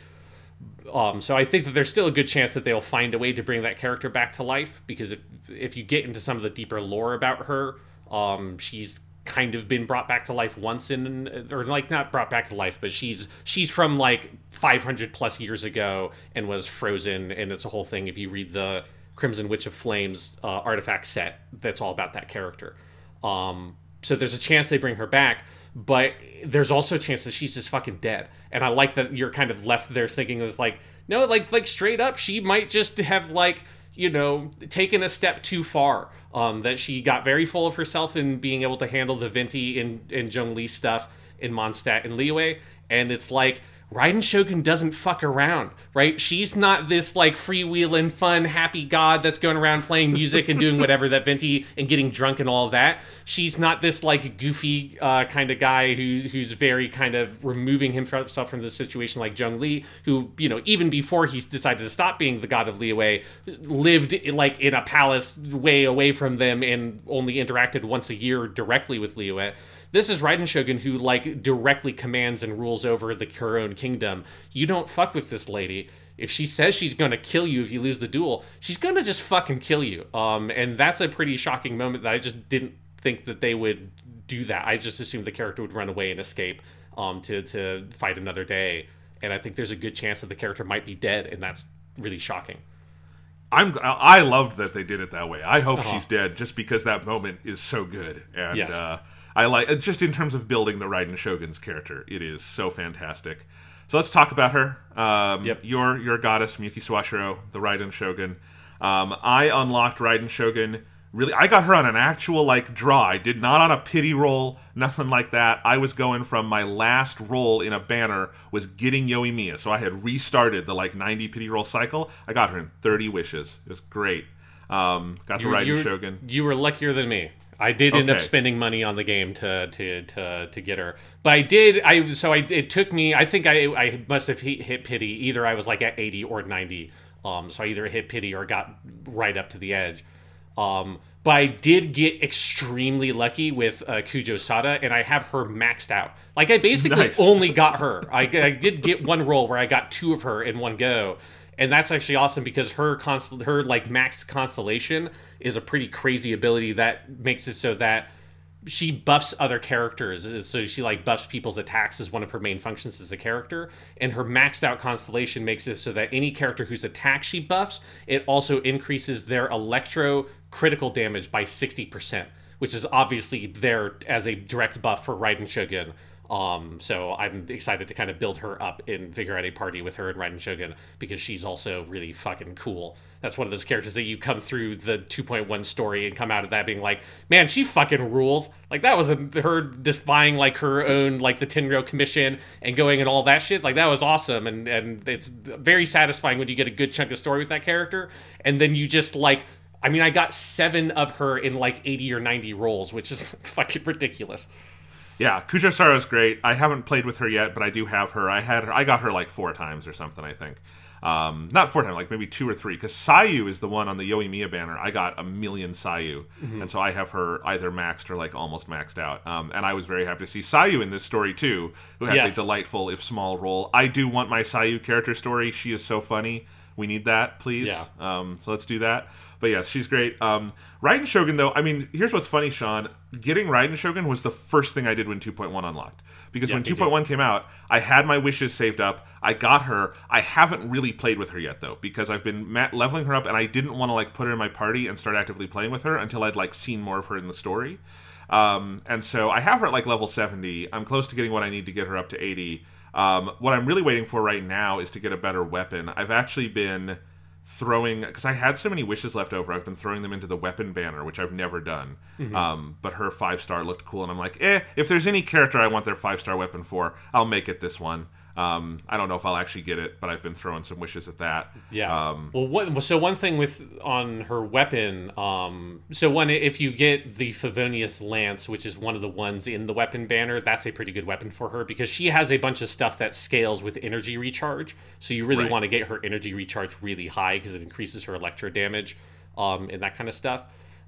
Um, so I think that there's still a good chance that they'll find a way to bring that character back to life because if if you get into some of the deeper lore about her, um, she's kind of been brought back to life once in or like not brought back to life but she's she's from like 500 plus years ago and was frozen and it's a whole thing if you read the crimson witch of flames uh, artifact set that's all about that character um, so there's a chance they bring her back but there's also a chance that she's just fucking dead. And I like that you're kind of left there thinking it's like, no, like like straight up, she might just have like you know taken a step too far. Um, that she got very full of herself in being able to handle the Venti and and Jung Lee stuff in Mondstadt and Leeway, and it's like Raiden Shogun doesn't fuck around, right? She's not this like freewheeling, fun, happy god that's going around playing music and doing whatever that Venti and getting drunk and all that. She's not this like goofy uh, kind of guy who who's very kind of removing himself from the situation like Jung Lee, who you know even before he decided to stop being the god of Liyue, lived like in a palace way away from them and only interacted once a year directly with Liyue. This is Raiden Shogun who like directly commands and rules over the her own kingdom. You don't fuck with this lady. If she says she's gonna kill you if you lose the duel, she's gonna just fucking kill you. Um, and that's a pretty shocking moment that I just didn't think that they would do that. I just assumed the character would run away and escape um, to to fight another day. And I think there's a good chance that the character might be dead, and that's really shocking. I'm I
loved that they did it that way. I hope uh-huh. she's dead just because that moment is so good. And yes. uh, I like uh, just in terms of building the Raiden Shogun's character. It is so fantastic. So let's talk about her. Um, yep. Your your goddess Miyuki Swashiro, the Raiden Shogun. Um, I unlocked Raiden Shogun. Really, I got her on an actual like draw. I did not on a pity roll, nothing like that. I was going from my last roll in a banner was getting Yoimiya, so I had restarted the like 90 pity roll cycle. I got her in 30 wishes. It was great.
Um, got the Raiden Shogun. You were luckier than me. I did okay. end up spending money on the game to to to to get her. But I did. I so I it took me. I think I I must have hit, hit pity. Either I was like at eighty or ninety. Um, so I either hit pity or got right up to the edge. Um, but I did get extremely lucky with uh, Kujo Sada, and I have her maxed out. Like I basically nice. only got her. I, I did get one roll where I got two of her in one go, and that's actually awesome because her constant her like max constellation is a pretty crazy ability that makes it so that she buffs other characters so she like buffs people's attacks as one of her main functions as a character and her maxed out constellation makes it so that any character whose attack she buffs it also increases their electro critical damage by 60% which is obviously there as a direct buff for Raiden Shogun um, so I'm excited to kind of build her up and figure out a party with her and Raiden Shogun because she's also really fucking cool. That's one of those characters that you come through the 2.1 story and come out of that being like, man, she fucking rules. Like that was a, her just buying like her own like the Tenryo Commission and going and all that shit. Like that was awesome and and it's very satisfying when you get a good chunk of story with that character and then you just like I mean, I got seven of her in like 80 or 90 rolls, which is fucking ridiculous
yeah, Kujo Sara is great. I haven't played with her yet, but I do have her. I had her. I got her like four times or something. I think. Um, not four times, like maybe two or three, because Sayu is the one on the Yoimiya banner. I got a million Sayu, mm-hmm. and so I have her either maxed or like almost maxed out. Um, and I was very happy to see Sayu in this story too, who has yes. a delightful if small role. I do want my Sayu character story. She is so funny. We need that, please. Yeah. Um, so let's do that. But yes, she's great. Um, Raiden Shogun, though, I mean, here's what's funny, Sean. Getting Raiden Shogun was the first thing I did when 2.1 unlocked. Because yeah, when 2.1 came out, I had my wishes saved up. I got her. I haven't really played with her yet, though, because I've been leveling her up and I didn't want to, like, put her in my party and start actively playing with her until I'd, like, seen more of her in the story. Um, and so I have her at, like, level 70. I'm close to getting what I need to get her up to 80. Um, what I'm really waiting for right now is to get a better weapon. I've actually been throwing because I had so many wishes left over. I've been throwing them into the weapon banner, which I've never done. Mm-hmm. Um, but her five star looked cool, and I'm like, eh. If there's any character I want their five star weapon for, I'll make it this one. Um, I don't know if I'll
actually get it, but I've been throwing some wishes at that. Yeah. Um, well, what, so one thing with on her weapon, um, so one if you get the Favonius lance, which is one of the ones in the weapon banner, that's a pretty good weapon for her because she has a bunch of stuff that scales with energy recharge. So you really right. want to get her energy recharge really high because it increases her electro damage, um, and that kind of stuff.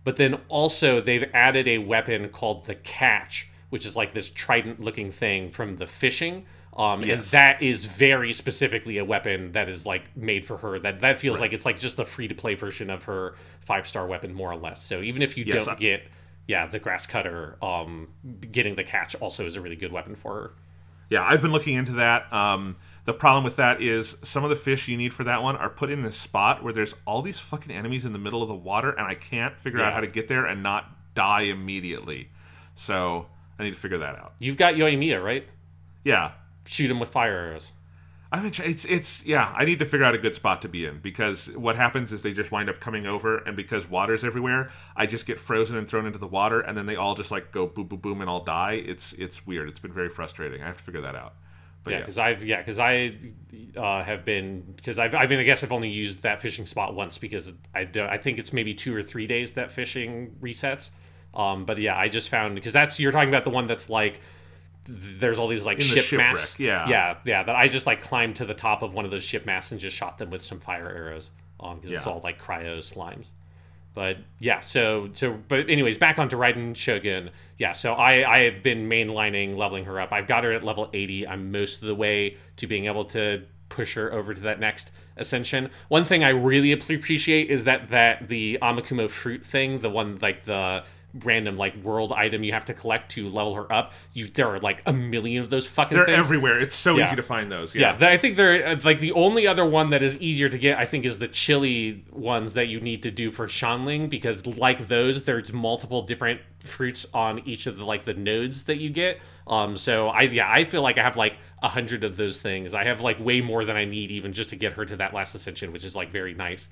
But then also they've added a weapon called the catch, which is like this trident-looking thing from the fishing um, yes. And that is very specifically a weapon that is like made for her. That that feels right. like it's like just a free to play version of her five star weapon, more or less. So even if you yes, don't I... get, yeah, the grass cutter, um, getting the catch also is a really good weapon for her. Yeah, I've been looking into that. Um, the problem
with that is some of the fish you need for that one are put in this spot where there's all these fucking enemies in the middle of the water, and I can't figure yeah. out how to get there and not die immediately. So I need to figure that out. You've got Yoimiya, right? Yeah, shoot him with fire arrows. i mean, it's it's yeah. I need to figure out a good spot to be in because what happens is they just wind up coming over, and because water's everywhere, I just get frozen and thrown into the water, and then they all just like go boom, boom, boom, and all
die. It's it's weird. It's been very frustrating. I have to figure that out. But yeah, because yes. I've yeah, because I uh, have been because I've I mean I guess I've only used that fishing spot once because I do, I think it's maybe two or three days that fishing resets. Um, but yeah, I just found because that's you're talking about the one that's like there's all these like In ship the masts. Yeah. Yeah. Yeah. That I just like climbed to the top of one of those ship masts and just shot them with some fire arrows on because yeah. it's all like cryo slimes. But yeah, so so but anyways, back onto Raiden Shogun. Yeah, so I I have been mainlining, leveling her up. I've got her at level 80. I'm most of the way to being able to push her over to that next ascension. One thing I really appreciate is that that the Amakumo fruit thing, the one like the random like world item you have to collect to level her up. You there are like a million of those fucking. They're things. everywhere. It's so yeah. easy to find those. Yeah, yeah I think they're uh, like the only other one that is easier to get. I think is the chili ones that you need to do for Shanling because like those, there's multiple different fruits on each of the like the nodes that you get. Um, so I yeah I feel like I have like a hundred of those things. I have like way more than I need even just to get her to that last ascension, which is like very nice.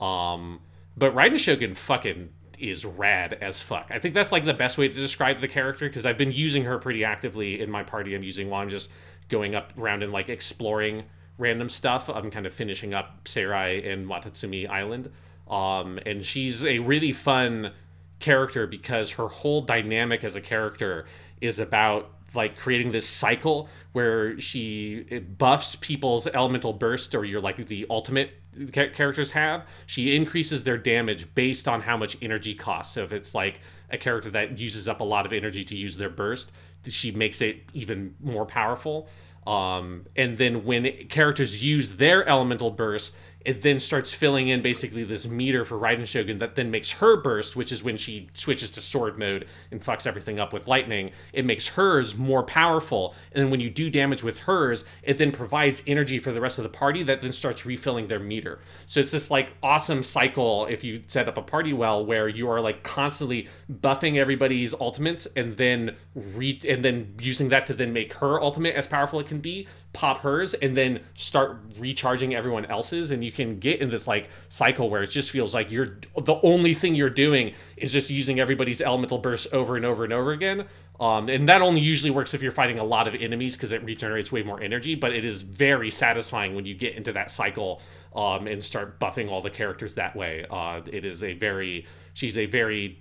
Um, but Raiden Shogun fucking is rad as fuck. I think that's like the best way to describe the character because I've been using her pretty actively in my party. I'm using while I'm just going up around and like exploring random stuff. I'm kind of finishing up Serai and Watatsumi Island. Um, and she's a really fun character because her whole dynamic as a character is about like creating this cycle where she buffs people's elemental burst or your like the ultimate characters have she increases their damage based on how much energy costs so if it's like a character that uses up a lot of energy to use their burst she makes it even more powerful um, and then when characters use their elemental burst it then starts filling in basically this meter for Raiden Shogun that then makes her burst, which is when she switches to sword mode and fucks everything up with lightning. It makes hers more powerful, and then when you do damage with hers, it then provides energy for the rest of the party that then starts refilling their meter. So it's this like awesome cycle if you set up a party well where you are like constantly buffing everybody's ultimates and then re and then using that to then make her ultimate as powerful it can be pop hers and then start recharging everyone else's and you can get in this like cycle where it just feels like you're the only thing you're doing is just using everybody's elemental bursts over and over and over again um, and that only usually works if you're fighting a lot of enemies because it regenerates way more energy but it is very satisfying when you get into that cycle um, and start buffing all the characters that way uh, it is a very she's a very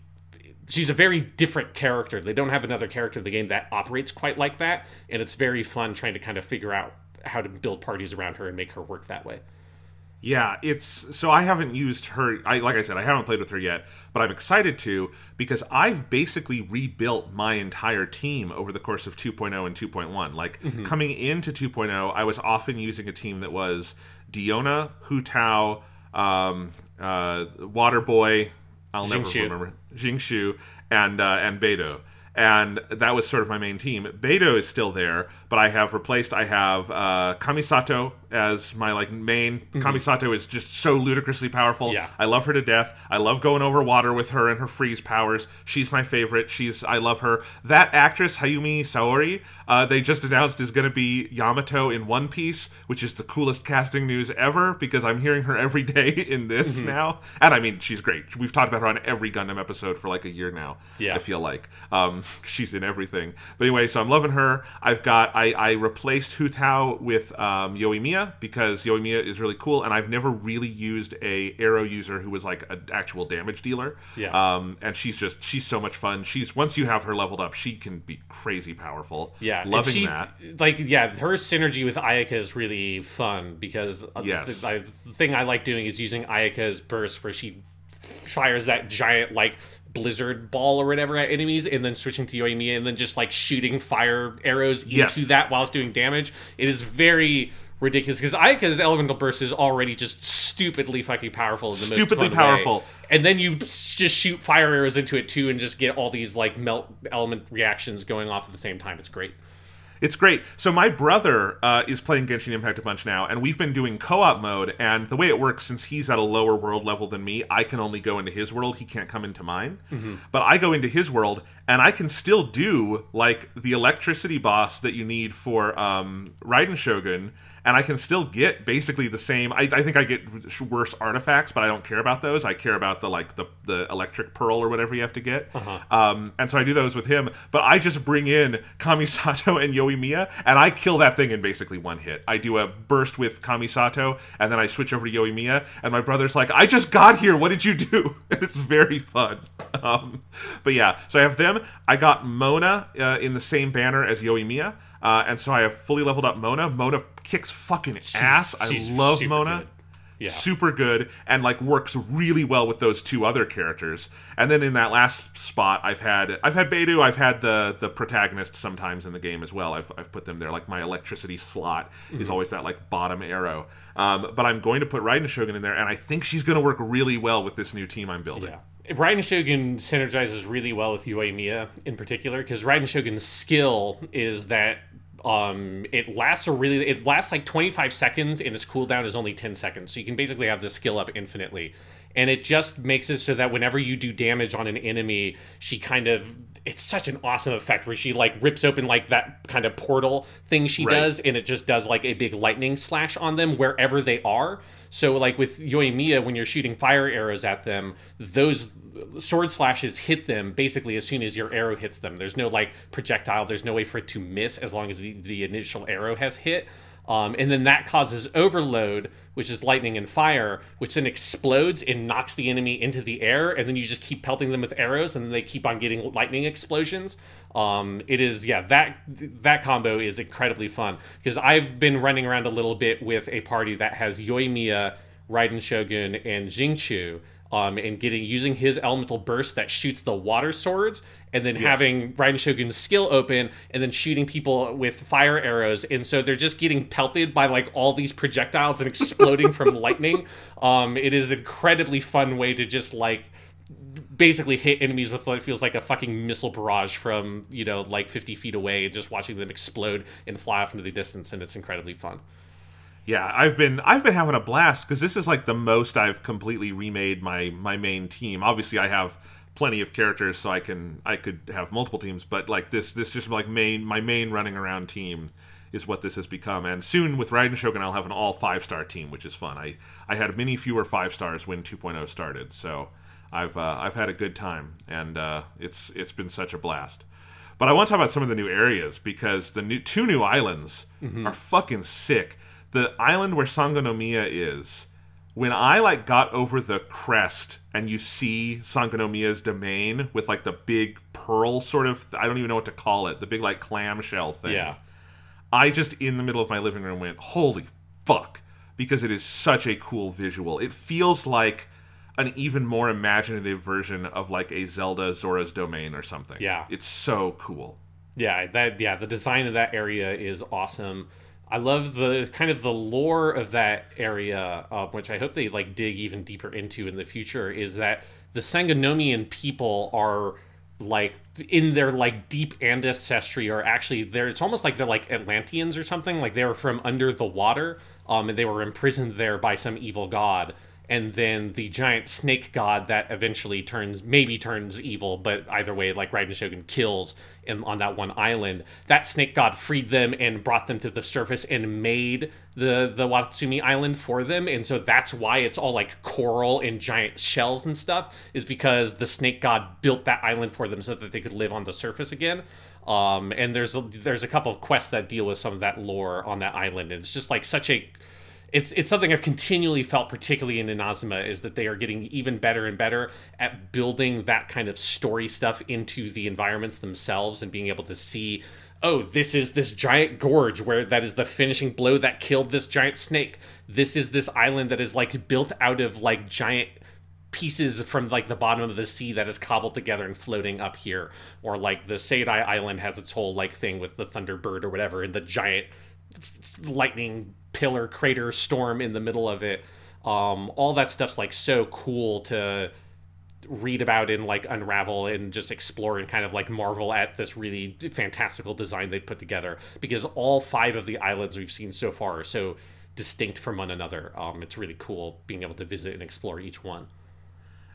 she's a very different character. They don't have another character in the game that operates quite like that, and it's very fun trying to kind of figure out how to build parties around her and make her work that way.
Yeah, it's so I haven't used her. I like I said, I haven't played with her yet, but I'm excited to because I've basically rebuilt my entire team over the course of 2.0 and 2.1. Like mm-hmm. coming into 2.0, I was often using a team that was Diona, Hu Tao, um, uh, Waterboy, I'll Xing never Xu. remember Jing Shu and uh, and Beto. And that was sort of my main team. Beto is still there, but I have replaced. I have uh, Kamisato, as my like main. Mm-hmm. Kamisato is just so ludicrously powerful. Yeah. I love her to death. I love going over water with her and her freeze powers. She's my favorite. She's I love her. That actress Hayumi Saori, uh, they just announced is going to be Yamato in One Piece, which is the coolest casting news ever because I'm hearing her every day in this mm-hmm. now. And I mean, she's great. We've talked about her on every Gundam episode for like a year now. Yeah. I feel like um, she's in everything. But anyway, so I'm loving her. I've got I I replaced Hutao with um, Yoimiya because Yoimiya is really cool, and I've never really used a arrow user who was like an actual damage dealer. Yeah. Um, and she's just she's so much fun. She's once you have her leveled up, she can be
crazy powerful. Yeah, loving she, that. Like yeah, her synergy with Ayaka is really fun because uh, yes. the, the, the thing I like doing is using Ayaka's burst where she fires that giant like blizzard ball or whatever at enemies and then switching to Yoimiya and then just like shooting fire arrows yes. into that whilst doing damage. It is very ridiculous because I Elemental Burst is already just stupidly fucking powerful in the stupidly most powerful. Way. And then you just shoot fire arrows into it too, and just get all these like melt element reactions going off at the same time. It's great. It's great. So my brother uh, is playing Genshin Impact a bunch now,
and we've been doing co-op mode. And the way it works, since he's at a lower world level than me, I can only go into his world. He can't come into mine. Mm-hmm. But I go into his world, and I can still do like the electricity boss that you need for um, Raiden Shogun and I can still get basically the same. I, I, think I get worse artifacts, but I don't care about those. I care about the like the the electric pearl or whatever you have to get. Uh-huh. Um, and so I do those with him, but I just bring in Kamisato and Yoimiya, and I kill that thing in basically one hit. I do a burst with Kamisato, and then I switch over to Yoimiya, and my brother's like, "I just got here. What did you do?" it's very fun. Um, but yeah, so I have them. I got Mona uh, in the same banner as Yoimiya. Uh, and so I have fully leveled up Mona. Mona kicks fucking she's, ass. I love Mona. Good. Yeah. super good and like works really well with those two other characters. And then in that last spot, I've had I've had Beidou, I've had the the protagonist sometimes in the game as well. I've, I've put them there. Like my electricity slot mm-hmm. is always that like bottom arrow. Um, but I'm going to put Raiden Shogun in there, and I think she's going to work really well with this new team I'm
building. Yeah. Raiden Shogun synergizes really well with Yue Mia in particular because Raiden Shogun's skill is that um, it lasts a really it lasts like 25 seconds and its cooldown is only 10 seconds. So you can basically have this skill up infinitely. And it just makes it so that whenever you do damage on an enemy, she kind of it's such an awesome effect where she like rips open like that kind of portal thing she right. does and it just does like a big lightning slash on them wherever they are. So like with Yoimiya, when you're shooting fire arrows at them, those sword slashes hit them basically as soon as your arrow hits them. There's no like projectile. There's no way for it to miss as long as the, the initial arrow has hit. Um, and then that causes overload which is lightning and fire, which then explodes and knocks the enemy into the air, and then you just keep pelting them with arrows, and then they keep on getting lightning explosions. Um, it is yeah that that combo is incredibly fun because I've been running around a little bit with a party that has Yoimiya, Raiden Shogun, and Jingchu um, and getting using his elemental burst that shoots the water swords, and then yes. having Raiden Shogun's skill open, and then shooting people with fire arrows, and so they're just getting pelted by like all these projectiles and exploding from lightning. Um, it is incredibly fun way to just like basically hit enemies with what feels like a fucking missile barrage from you know like 50 feet away and just watching them explode and fly off into the distance and it's incredibly fun yeah,
I've been I've been having a blast because this is like the most I've completely remade my my main team. Obviously, I have plenty of characters, so I can I could have multiple teams, but like this this just like main my main running around team is what this has become. And soon with Raiden Shogun, I'll have an all five star team, which is fun. I I had many fewer five stars when 2.0 started, so I've uh, I've had a good time, and uh, it's it's been such a blast. But I want to talk about some of the new areas because the new two new islands mm-hmm. are fucking sick the island where Sangonomiya is, when I like got over the crest and you see Sangonomiya's domain with like the big pearl sort of I don't even know what to call it, the big like clamshell thing. Yeah. I just in the middle of my living room went, "Holy fuck." Because it is such a cool visual. It feels like an even more imaginative version of like a Zelda Zora's Domain or something. Yeah. It's so cool.
Yeah, that yeah, the design of that area is awesome. I love the kind of the lore of that area, uh, which I hope they like dig even deeper into in the future. Is that the Sanganomian people are like in their like deep ancestry are actually there. It's almost like they're like Atlanteans or something. Like they were from under the water, um, and they were imprisoned there by some evil god. And then the giant snake god that eventually turns maybe turns evil, but either way, like Raiden Shogun kills in, on that one island. That snake god freed them and brought them to the surface and made the the Watsumi Island for them. And so that's why it's all like coral and giant shells and stuff is because the snake god built that island for them so that they could live on the surface again. Um, and there's a, there's a couple of quests that deal with some of that lore on that island. And it's just like such a it's it's something I've continually felt, particularly in Inazuma, is that they are getting even better and better at building that kind of story stuff into the environments themselves and being able to see, oh, this is this giant gorge where that is the finishing blow that killed this giant snake. This is this island that is like built out of like giant pieces from like the bottom of the sea that is cobbled together and floating up here or like the Seidai island has its whole like thing with the thunderbird or whatever and the giant lightning pillar crater storm in the middle of it. Um, all that stuff's like so cool to read about and like unravel and just explore and kind of like marvel at this really fantastical design they put together because all five of the islands we've seen so far are so distinct from one another. Um, it's really cool being able to visit and explore each one.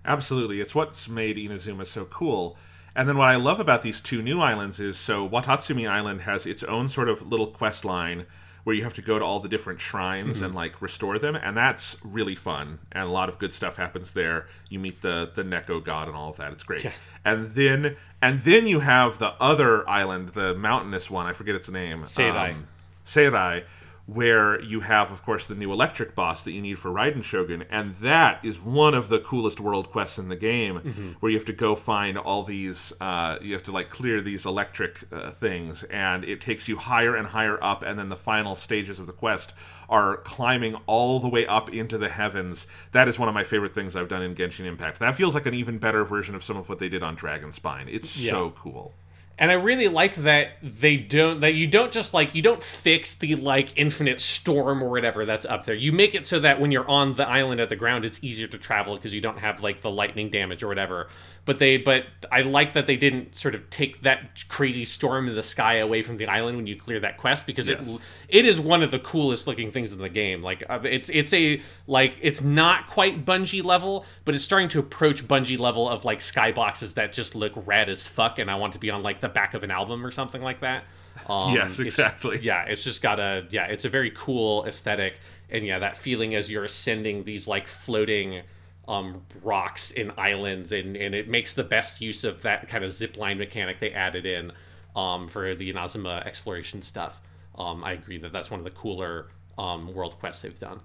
Absolutely, it's what's made Inazuma so cool. And then what I love about these two new islands is so Watatsumi Island has its own sort of little quest line where you have to go to all the different shrines mm-hmm. and mhm. like restore them, and that's really fun. And a lot of good stuff happens there. You meet the the Neko god and all of that. It's great. Yeah. And then and then you have the other island, the mountainous one. I forget its name. Serai. Um, Serai where you have, of course, the new electric boss that you need for Raiden Shogun, and that is one of the coolest world quests in the game, mm-hmm. where you have to go find all these, uh, you have to like clear these electric uh, things, and it takes you higher and higher up, and then the final stages of the quest are climbing all the way up into the heavens. That is one of my favorite things I've done in Genshin Impact. That feels like an even better
version of some of what they did on
Dragon Spine. It's yeah. so cool
and I really like that they don't that you don't just like you don't fix the like infinite storm or whatever that's up there. You make it so that when you're on the island at the ground, it's easier to travel because you don't have like the lightning damage or whatever but they but I like that they didn't sort of take that crazy storm in the sky away from the island when you clear that quest because yes. it it is one of the coolest looking things in the game. Like uh, it's it's a like it's not quite bungee level, but it's starting to approach bungee level of like skyboxes that just look red as fuck, and I want to be on like the back of an album or something like that. Um, yes, exactly. It's, yeah, it's just got a yeah, it's a very cool aesthetic, and yeah, that feeling as you're ascending these like floating um, rocks and islands, and, and it makes the best use of that kind of zip line mechanic they added in um, for the Inazuma exploration stuff. Um, I agree that that's one of the cooler um, world quests they've done.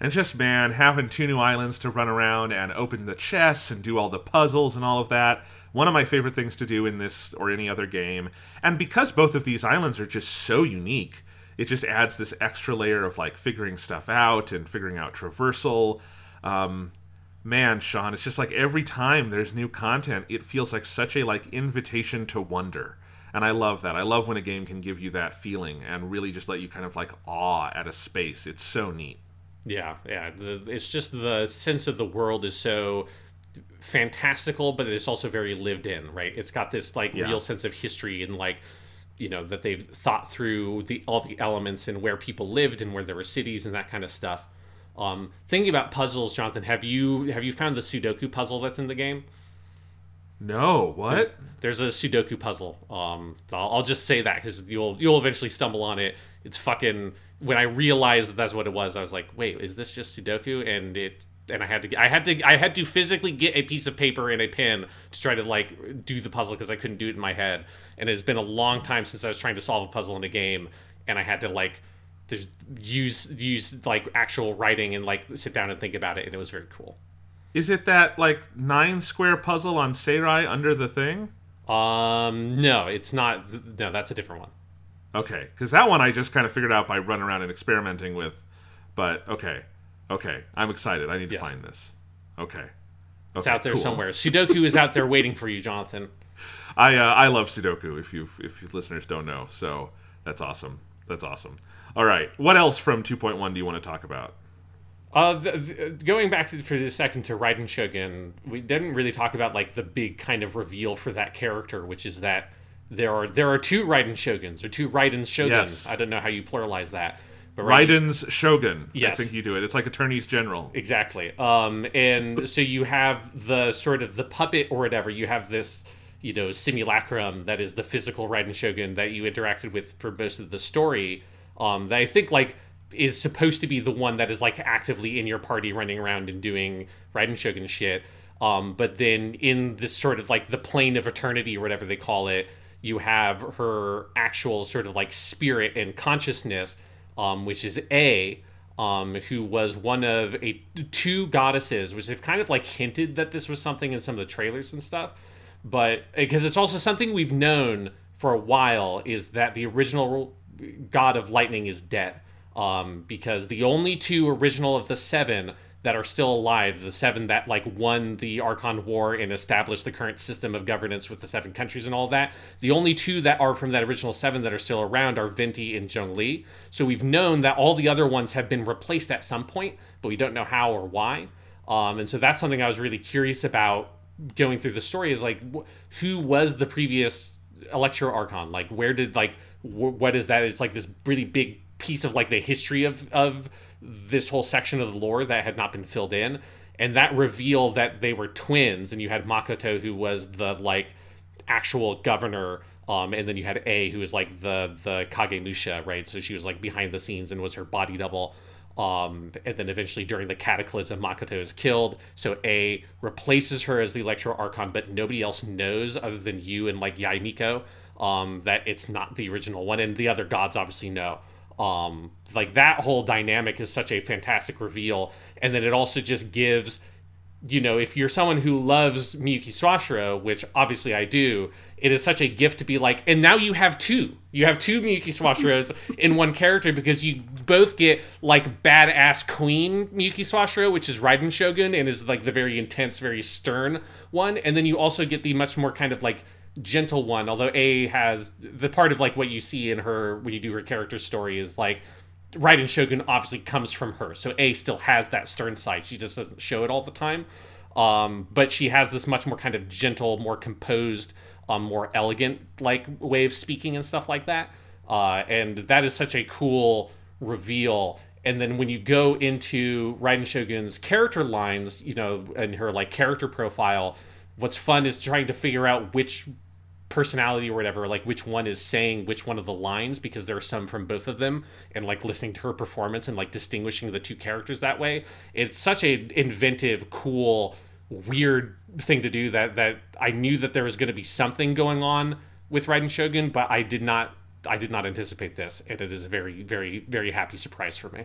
And just, man, having two new islands to run around and open the chests and do all the puzzles and all of that, one of my favorite things to do in this or any other game. And because both of these islands are just so unique, it just adds this extra layer of like figuring stuff out and figuring out traversal. Um, man, Sean, it's just like every time there's new content, it feels like such a like invitation to wonder. And I love that. I love when a game can give you that feeling and really just let you kind of like awe at a space. It's so neat.
Yeah, yeah. The, it's just the sense of the world is so fantastical, but it's also very lived in, right? It's got this like yeah. real sense of history and like you know that they've thought through the all the elements and where people lived and where there were cities and that kind of stuff um, thinking about puzzles, Jonathan, have you have you found the Sudoku puzzle that's in the game? No, what? There's, there's a Sudoku puzzle. Um, I'll, I'll just say that because you'll you'll eventually stumble on it. It's fucking. When I realized that that's what it was, I was like, wait, is this just Sudoku? And it and I had to I had to I had to physically get a piece of paper and a pen to try to like do the puzzle because I couldn't do it in my head. And it's been a long time since I was trying to solve a puzzle in a game, and I had to like use use like actual writing and like sit down and think about it and it was very cool is it that like
nine square puzzle on Seirai under the thing
um no it's not no that's a different one
okay because that one i just kind of figured out by running around and experimenting with but okay okay i'm excited i need to yes. find this okay, okay it's out there cool. somewhere
sudoku is out there waiting
for you jonathan i uh, i love sudoku if you if listeners don't know so that's awesome that's awesome all right. What else from 2.1 do you want
to talk about? Uh, the, the, going back to, for a second to Raiden Shogun, we didn't really talk about like the big kind of reveal for that character, which is that there are there are two Raiden Shoguns or two Raiden Shoguns. Yes. I don't know how you pluralize that. But Raiden, Raiden's
Shogun. Yes. I think
you do it. It's like attorneys general. Exactly. Um, and so you have the sort of the puppet or whatever. You have this, you know, simulacrum that is the physical Raiden Shogun that you interacted with for most of the story um, that I think like is supposed to be the one that is like actively in your party running around and doing riding shogun shit. Um, but then in this sort of like the plane of eternity or whatever they call it, you have her actual sort of like spirit and consciousness, um, which is A, um, who was one of a two goddesses, which have kind of like hinted that this was something in some of the trailers and stuff. But because it's also something we've known for a while is that the original god of lightning is dead um, because the only two original of the seven that are still alive, the seven that like won the Archon War and established the current system of governance with the seven countries and all that, the only two that are from that original seven that are still around are Venti and Zhongli. So we've known that all the other ones have been replaced at some point, but we don't know how or why. Um, and so that's something I was really curious about going through the story is like wh- who was the previous Electro Archon? Like where did like what is that? It's like this really big piece of like the history of of this whole section of the lore that had not been filled in, and that reveal that they were twins, and you had Makoto who was the like actual governor. Um, and then you had A, who was like the the Musha, right? So she was like behind the scenes and was her body double. Um, and then eventually during the cataclysm, Makoto is killed. So A replaces her as the Electro Archon, but nobody else knows other than you and like Yaimiko um, that it's not the original one, and the other gods obviously know. Um, like that whole dynamic is such a fantastic reveal, and then it also just gives, you know, if you're someone who loves Miyuki Swashiro, which obviously I do, it is such a gift to be like, and now you have two. You have two Miyuki Swashiros in one character because you both get like badass queen Miyuki Swashiro, which is Raiden Shogun and is like the very intense, very stern one. And then you also get the much more kind of like gentle one although a has the part of like what you see in her when you do her character story is like Raiden Shogun obviously comes from her so a still has that stern side she just doesn't show it all the time um, but she has this much more kind of gentle more composed um, more elegant like way of speaking and stuff like that uh, and that is such a cool reveal and then when you go into Raiden Shogun's character lines you know and her like character profile what's fun is trying to figure out which personality or whatever, like which one is saying which one of the lines because there are some from both of them, and like listening to her performance and like distinguishing the two characters that way. It's such a inventive, cool, weird thing to do that that I knew that there was going to be something going on with Raiden Shogun, but I did not I did not anticipate this, and it is a very very very happy surprise for me.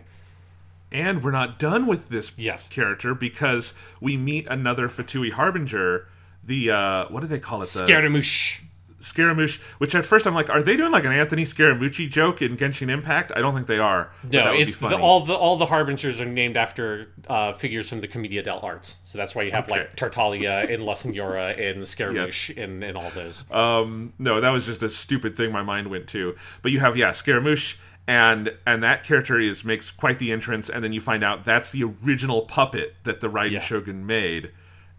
And we're not done with this yes. character because we meet another Fatui Harbinger, the uh what do they call it? The Scaramouche. Scaramouche, which at first I'm like, are they doing like an Anthony Scaramucci joke in Genshin Impact? I don't think they are. No, it's the, all
the all the harbingers are named after uh, figures from the Commedia dell'arte, so that's why you have okay. like Tartaglia and La Signora and Scaramouche yes. and, and all those.
Um, no, that was just a stupid thing my mind went to. But you have yeah, Scaramouche and and that character is makes quite the entrance and then you find out that's the original puppet that the Raiden yeah. Shogun made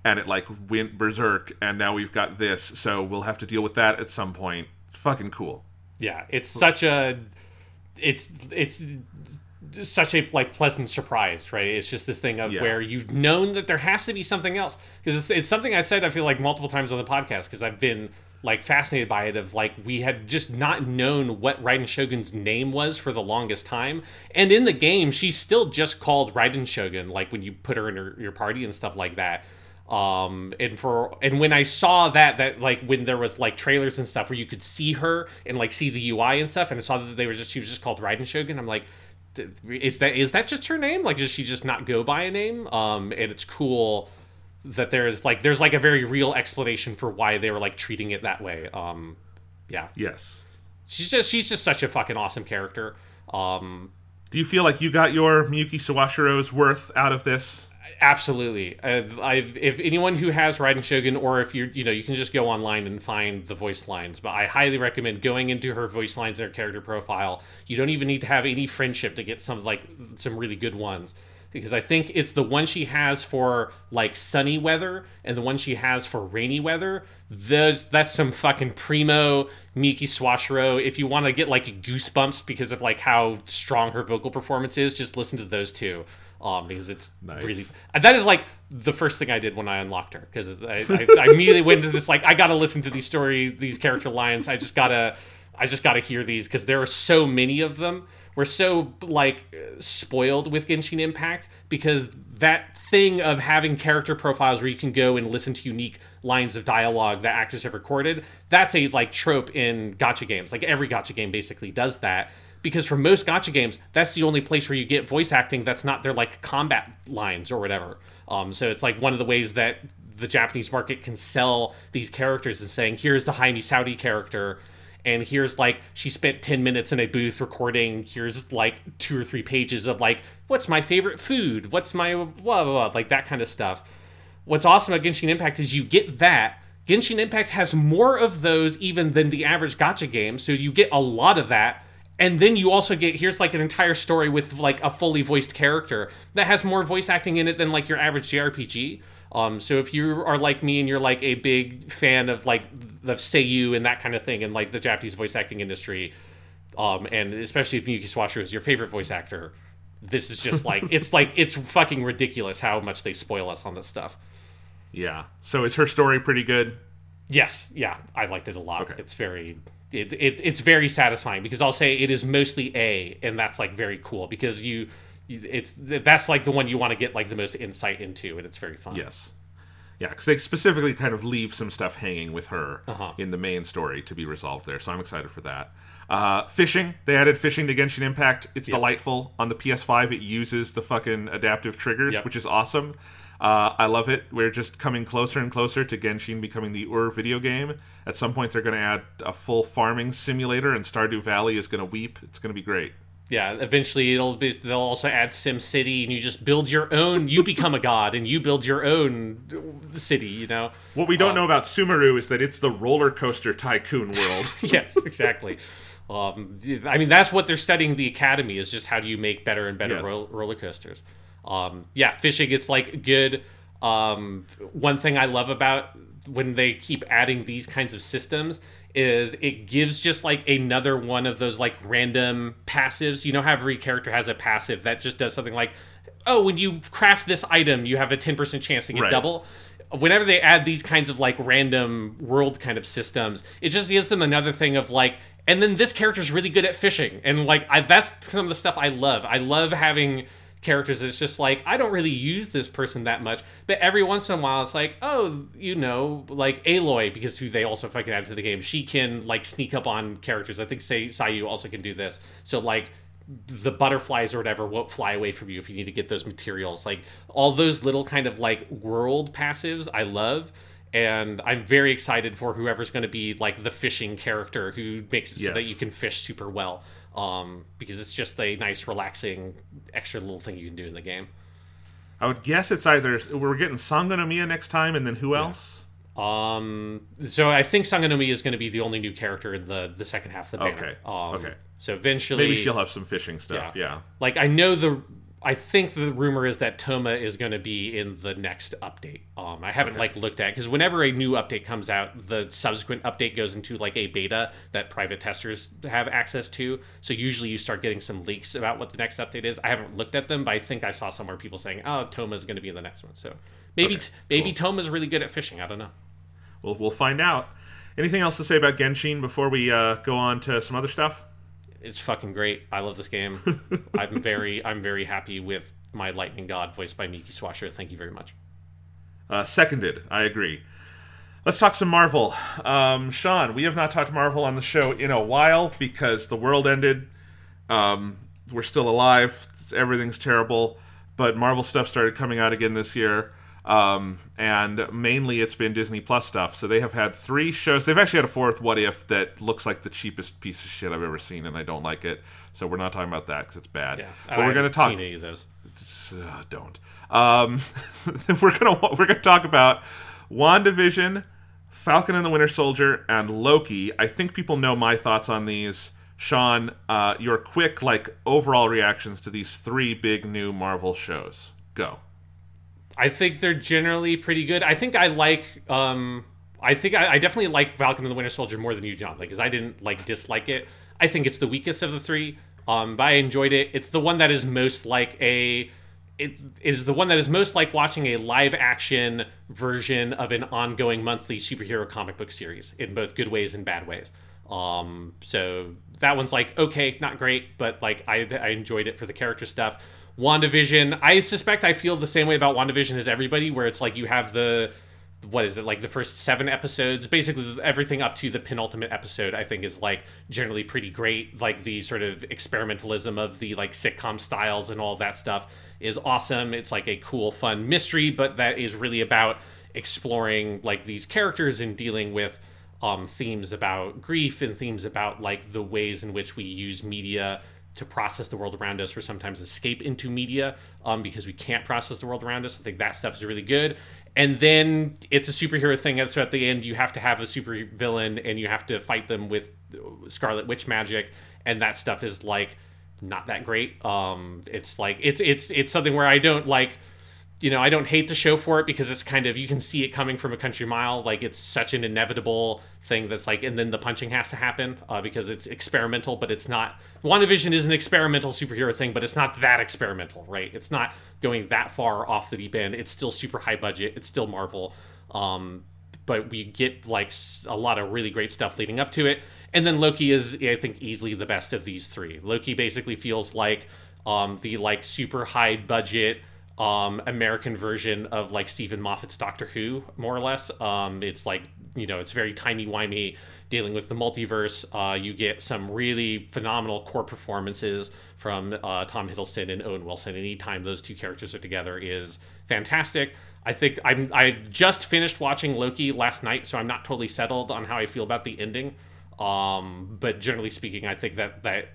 and it like went berserk and now we've got this so we'll have to deal with that at some point fucking cool
yeah it's such a it's it's such a like pleasant surprise right it's just this thing of yeah. where you've known that there has to be something else because it's, it's something i said i feel like multiple times on the podcast because i've been like fascinated by it of like we had just not known what Raiden Shogun's name was for the longest time. And in the game, she's still just called Raiden Shogun, like when you put her in her, your party and stuff like that um and for and when i saw that that like when there was like trailers and stuff where you could see her and like see the ui and stuff and i saw that they were just she was just called raiden shogun i'm like is that is that just her name like does she just not go by a name um and it's cool that there's like there's like a very real explanation for why they were like treating it that way um yeah yes she's just she's just such a fucking awesome character um do you feel like you got your miyuki sawashiro's worth out of this absolutely i I've, if anyone who has riding shogun or if you you know you can just go online and find the voice lines but i highly recommend going into her voice lines their her character profile you don't even need to have any friendship to get some like some really good ones because i think it's the one she has for like sunny weather and the one she has for rainy weather those that's some fucking primo miki swashiro if you want to get like goosebumps because of like how strong her vocal performance is just listen to those two um, because it's nice. really that is like the first thing I did when I unlocked her because I, I, I, immediately went into this like I gotta listen to these story these character lines I just gotta I just gotta hear these because there are so many of them we're so like spoiled with Genshin Impact because that thing of having character profiles where you can go and listen to unique lines of dialogue that actors have recorded that's a like trope in gotcha games like every gotcha game basically does that because for most gotcha games, that's the only place where you get voice acting that's not their like combat lines or whatever. Um, so it's like one of the ways that the Japanese market can sell these characters and saying, here's the Jaime Saudi character, and here's like she spent 10 minutes in a booth recording here's like two or three pages of like what's my favorite food what's my blah blah blah like that kind of stuff what's awesome about genshin impact is you get that genshin impact has more of those even than the average gotcha game so you get a lot of that and then you also get here's like an entire story with like a fully voiced character that has more voice acting in it than like your average JRPG. Um, so if you are like me and you're like a big fan of like the Seiyu and that kind of thing and like the Japanese voice acting industry, um, and especially if Miyuki Swashu is your favorite voice actor, this is just like it's like it's fucking ridiculous how much they spoil us on this stuff. Yeah. So is her story pretty good? Yes. Yeah, I liked it a lot. Okay. It's very it, it, it's very satisfying because I'll say it is mostly A, and that's like very cool because you, it's that's like the one you want to get like the most insight into, and it's very fun. Yes,
yeah, because they specifically kind of leave some stuff hanging with her uh-huh. in the main story to be resolved there. So I'm excited for that. Uh, fishing, they added fishing to Genshin Impact. It's yep. delightful on the PS5. It uses the fucking adaptive triggers, yep. which is awesome. Uh, I love it. We're just coming closer and closer to Genshin becoming the Ur video game. At some point, they're going to add a full farming simulator, and Stardew Valley is going to weep. It's going to be great.
Yeah, eventually it'll be. They'll also add Sim City, and you just build your own. You become a god, and you build your own city. You know. What we don't um, know about Sumeru is that it's the roller coaster tycoon world. yes, exactly. um, I mean, that's what they're studying. The academy is just how do you make better and better yes. ro roller coasters um, yeah, fishing. It's like good. Um, one thing I love about when they keep adding these kinds of systems is it gives just like another one of those like random passives. You know how every character has a passive that just does something like, oh, when you craft this item, you have a 10% chance to get right. double. Whenever they add these kinds of like random world kind of systems, it just gives them another thing of like, and then this character's really good at fishing. And like, I, that's some of the stuff I love. I love having characters it's just like i don't really use this person that much but every once in a while it's like oh you know like aloy because who they also fucking add to the game she can like sneak up on characters i think say sayu also can do this so like the butterflies or whatever won't fly away from you if you need to get those materials like all those little kind of like world passives i love and i'm very excited for whoever's going to be like the fishing character who makes it yes. so that you can fish super well um, because it's just a nice, relaxing, extra little thing you can do in the game. I would guess it's either we're getting Sanganomiya next time, and then who else? Yeah. Um, so I think Sanganomiya is going to be the only new character in the the second half of the game Okay. Um, okay. So eventually, maybe she'll have some fishing stuff. Yeah. yeah. Like I know the I think the rumor is that Toma is going to be in the next update. Um, I haven't okay. like looked at because whenever a new update comes out, the subsequent update goes into like a beta that private testers have access to. So usually you start getting some leaks about what the next update is. I haven't looked at them, but I think I saw somewhere people saying, "Oh, Toma is going to be in the next one." So maybe okay, maybe cool. is really good at fishing. I don't know. Well, we'll find out.
Anything else to say about Genshin before we uh, go on to some
other stuff? it's fucking great. I love this game. I'm very I'm very happy with my Lightning God voiced by Miki Swasher. Thank you very much. Uh, seconded. I agree.
Let's talk some Marvel. Um, Sean, we have not talked Marvel on the show in a while because the world ended. Um, we're still alive. Everything's terrible. But Marvel stuff started coming out again this year. Um, and mainly it's been Disney Plus stuff. So they have had three shows. They've actually had a fourth What If that looks like the cheapest piece of shit I've ever seen, and I don't like it. So we're not talking about that because it's bad. Yeah, but I we're going to talk. Seen any of those? Uh, don't. Um, we're gonna we're gonna talk about Wandavision, Falcon and the Winter Soldier, and Loki. I think people know my thoughts on these. Sean, uh, your quick like overall reactions to these three big new Marvel shows. Go.
I think they're generally pretty good. I think I like. Um, I think I, I, definitely like Falcon and the Winter Soldier more than you, John. Like, because I didn't like dislike it. I think it's the weakest of the three. Um, but I enjoyed it. It's the one that is most like a. It, it is the one that is most like watching a live action version of an ongoing monthly superhero comic book series in both good ways and bad ways. Um, so that one's like okay, not great, but like I, I enjoyed it for the character stuff. WandaVision. I suspect I feel the same way about WandaVision as everybody, where it's like you have the what is it like the first seven episodes basically everything up to the penultimate episode i think is like generally pretty great like the sort of experimentalism of the like sitcom styles and all that stuff is awesome it's like a cool fun mystery but that is really about exploring like these characters and dealing with um, themes about grief and themes about like the ways in which we use media to process the world around us or sometimes escape into media um, because we can't process the world around us. I think that stuff is really good. And then it's a superhero thing. So at the end, you have to have a super villain and you have to fight them with Scarlet Witch magic. And that stuff is like not that great. Um, it's like it's it's it's something where I don't like you know, I don't hate the show for it because it's kind of you can see it coming from a country mile. Like it's such an inevitable thing that's like, and then the punching has to happen uh, because it's experimental, but it's not. WandaVision is an experimental superhero thing, but it's not that experimental, right? It's not going that far off the deep end. It's still super high budget. It's still Marvel, um, but we get like a lot of really great stuff leading up to it. And then Loki is, I think, easily the best of these three. Loki basically feels like um, the like super high budget um, American version of like Stephen Moffat's Doctor Who, more or less. Um, it's like you know, it's very timey wimey, dealing with the multiverse. Uh, you get some really phenomenal core performances from uh, Tom Hiddleston and Owen Wilson. Anytime those two characters are together is fantastic. I think I'm I just finished watching Loki last night, so I'm not totally settled on how I feel about the ending. Um, but generally speaking, I think that that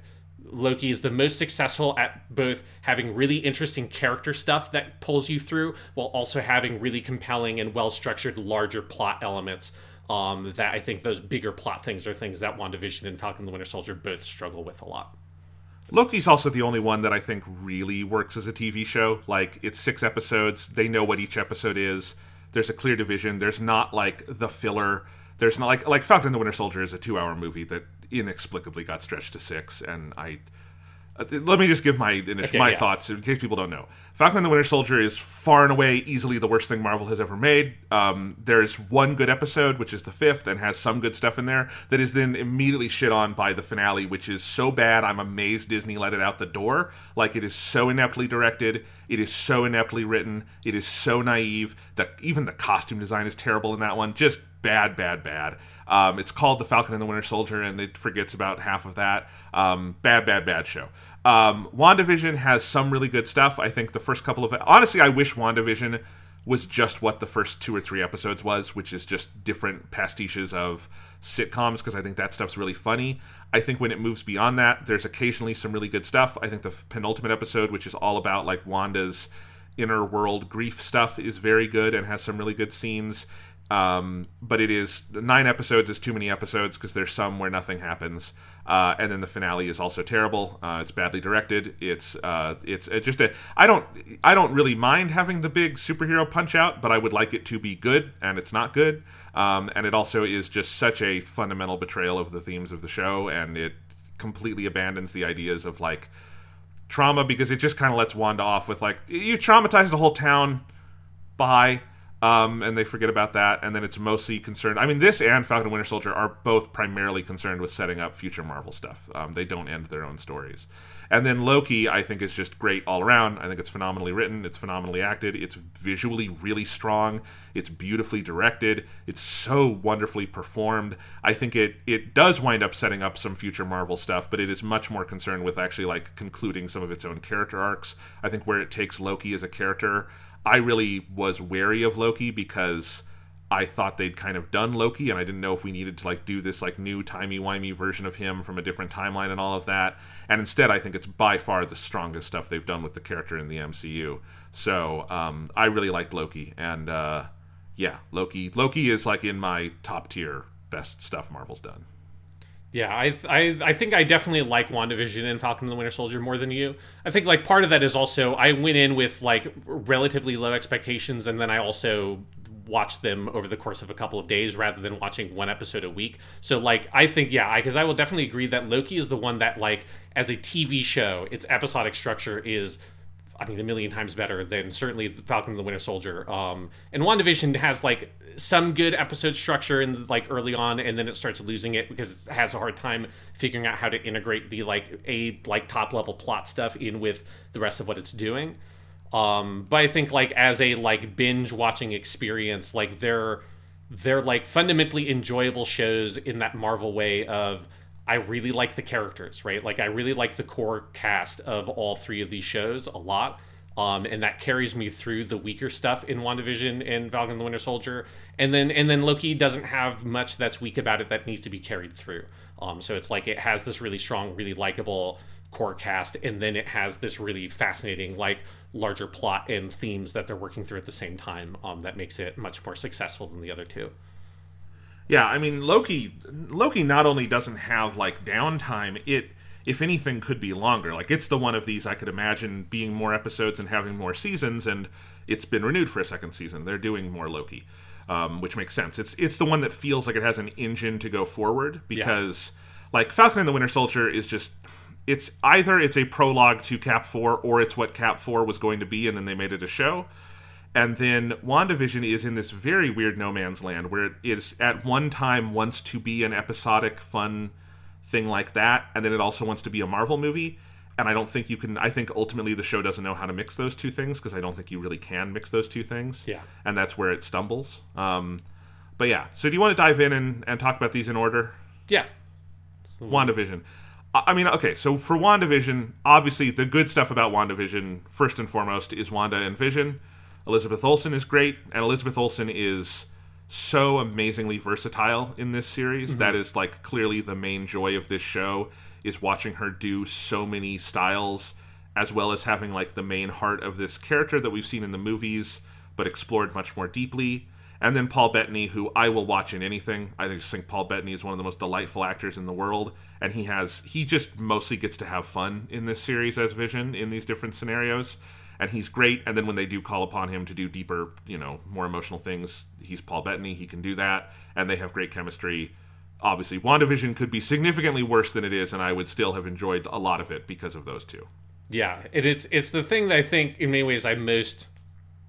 Loki is the most successful at both having really interesting character stuff that pulls you through while also having really compelling and well structured larger plot elements. Um, that I think those bigger plot things are things that WandaVision and Falcon the Winter Soldier both struggle with a lot.
Loki's also the only one that I think really works as a TV show. Like, it's six episodes, they know what each episode is, there's a clear division, there's not like the filler. There's not like like Falcon and the Winter Soldier is a two hour movie that inexplicably got stretched to six, and I. Uh, let me just give my okay, my yeah. thoughts in case people don't know. Falcon and the Winter Soldier is far and away easily the worst thing Marvel has ever made. Um, there is one good episode, which is the fifth, and has some good stuff in there that is then immediately shit on by the finale, which is so bad. I'm amazed Disney let it out the door. Like it is so ineptly directed, it is so ineptly written, it is so naive. That even the costume design is terrible in that one. Just bad, bad, bad. Um, it's called The Falcon and the Winter Soldier, and it forgets about half of that. Um, bad, bad, bad show. Um, WandaVision has some really good stuff. I think the first couple of. Honestly, I wish WandaVision was just what the first two or three episodes was, which is just different pastiches of sitcoms, because I think that stuff's really funny. I think when it moves beyond that, there's occasionally some really good stuff. I think the penultimate episode, which is all about like Wanda's inner world grief stuff is very good and has some really good scenes. Um, but it is nine episodes is too many episodes because there's some where nothing happens, uh, and then the finale is also terrible. Uh, it's badly directed. It's uh, it's uh, just a I don't I don't really mind having the big superhero punch out, but I would like it to be good, and it's not good. Um, and it also is just such a fundamental betrayal of the themes of the show, and it completely abandons the ideas of like trauma because it just kind of lets Wanda off with like you traumatized the whole town. Bye um, and they forget about that. And then it's mostly concerned. I mean, this and Falcon and Winter Soldier are both primarily concerned with setting up future Marvel stuff. Um, they don't end their own stories. And then Loki, I think, is just great all around. I think it's phenomenally written. It's phenomenally acted. It's visually really strong. It's beautifully directed. It's so wonderfully performed. I think it it does wind up setting up some future Marvel stuff, but it is much more concerned with actually like concluding some of its own character arcs. I think where it takes Loki as a character I really was wary of Loki because I thought they'd kind of done Loki, and I didn't know if we needed to like do this like new timey wimey version of him from a different timeline and all of that. And instead, I think it's by far the strongest stuff they've done with the character in the MCU. So um, I really liked Loki, and uh, yeah, Loki. Loki is like in my top tier best stuff Marvel's done.
Yeah, I, I I think I definitely like WandaVision and Falcon and the Winter Soldier more than you. I think like part of that is also I went in with like relatively low expectations and then I also watched them over the course of a couple of days rather than watching one episode a week. So like I think yeah, because I will definitely agree that Loki is the one that like as a TV show, its episodic structure is I mean, a million times better than certainly Falcon and the Winter Soldier. Um, and WandaVision has like some good episode structure in like early on, and then it starts losing it because it has a hard time figuring out how to integrate the like a like top level plot stuff in with the rest of what it's doing. Um, but I think like as a like binge watching experience, like they're they're like fundamentally enjoyable shows in that Marvel way of I really like the characters, right? Like I really like the core cast of all three of these shows a lot. Um, and that carries me through the weaker stuff in WandaVision and Falcon the Winter Soldier. And then and then Loki doesn't have much that's weak about it that needs to be carried through. Um, so it's like it has this really strong, really likable core cast, and then it has this really fascinating, like larger plot and themes that they're working through at the same time. Um, that makes it much more successful than the other two yeah, I mean Loki. Loki not only doesn't have like downtime,
it if anything could be longer. Like it's the one of these I could imagine being more episodes and having more seasons, and it's been renewed for a second season. They're doing more Loki, um, which makes sense. It's it's the one that feels like it has an engine to go forward because yeah. like Falcon and the Winter Soldier is just it's either it's a prologue to Cap Four or it's what Cap Four was going to be, and then they made it a show and then WandaVision is in this very weird no man's land where it is at one time wants to be an episodic, fun thing like that, and then it also wants to be a Marvel movie. And I don't think you can. I think ultimately the show doesn't know how to mix those two things because I don't think you really can mix those two things. Yeah. And that's where it stumbles. Um, but yeah. So do you want to dive in and, and talk about these in order?
Yeah. WandaVision.
I mean, okay, so for WandaVision, obviously the good stuff about WandaVision, first and foremost, is Wanda and Vision. Elizabeth Olsen is great, and Elizabeth Olsen is so amazingly versatile in this series. Mm-hmm. That is like clearly the main joy of this show is watching her do so many styles as well as having like the main heart of this character that we've seen in the movies but explored much more deeply. And then Paul Bettany, who I will watch in anything. I just think Paul Bettany is one of the most delightful actors in the world, and he has he just mostly gets to have fun in this series as Vision in these different scenarios and he's great. And then when they do call upon him to do deeper, you know, more emotional things, he's Paul Bettany. He can do that, and they have great chemistry. Obviously, WandaVision could be significantly worse than it is, and I would still have enjoyed a lot of it because of those two.
Yeah, it, it's it's the thing that I think in many ways I most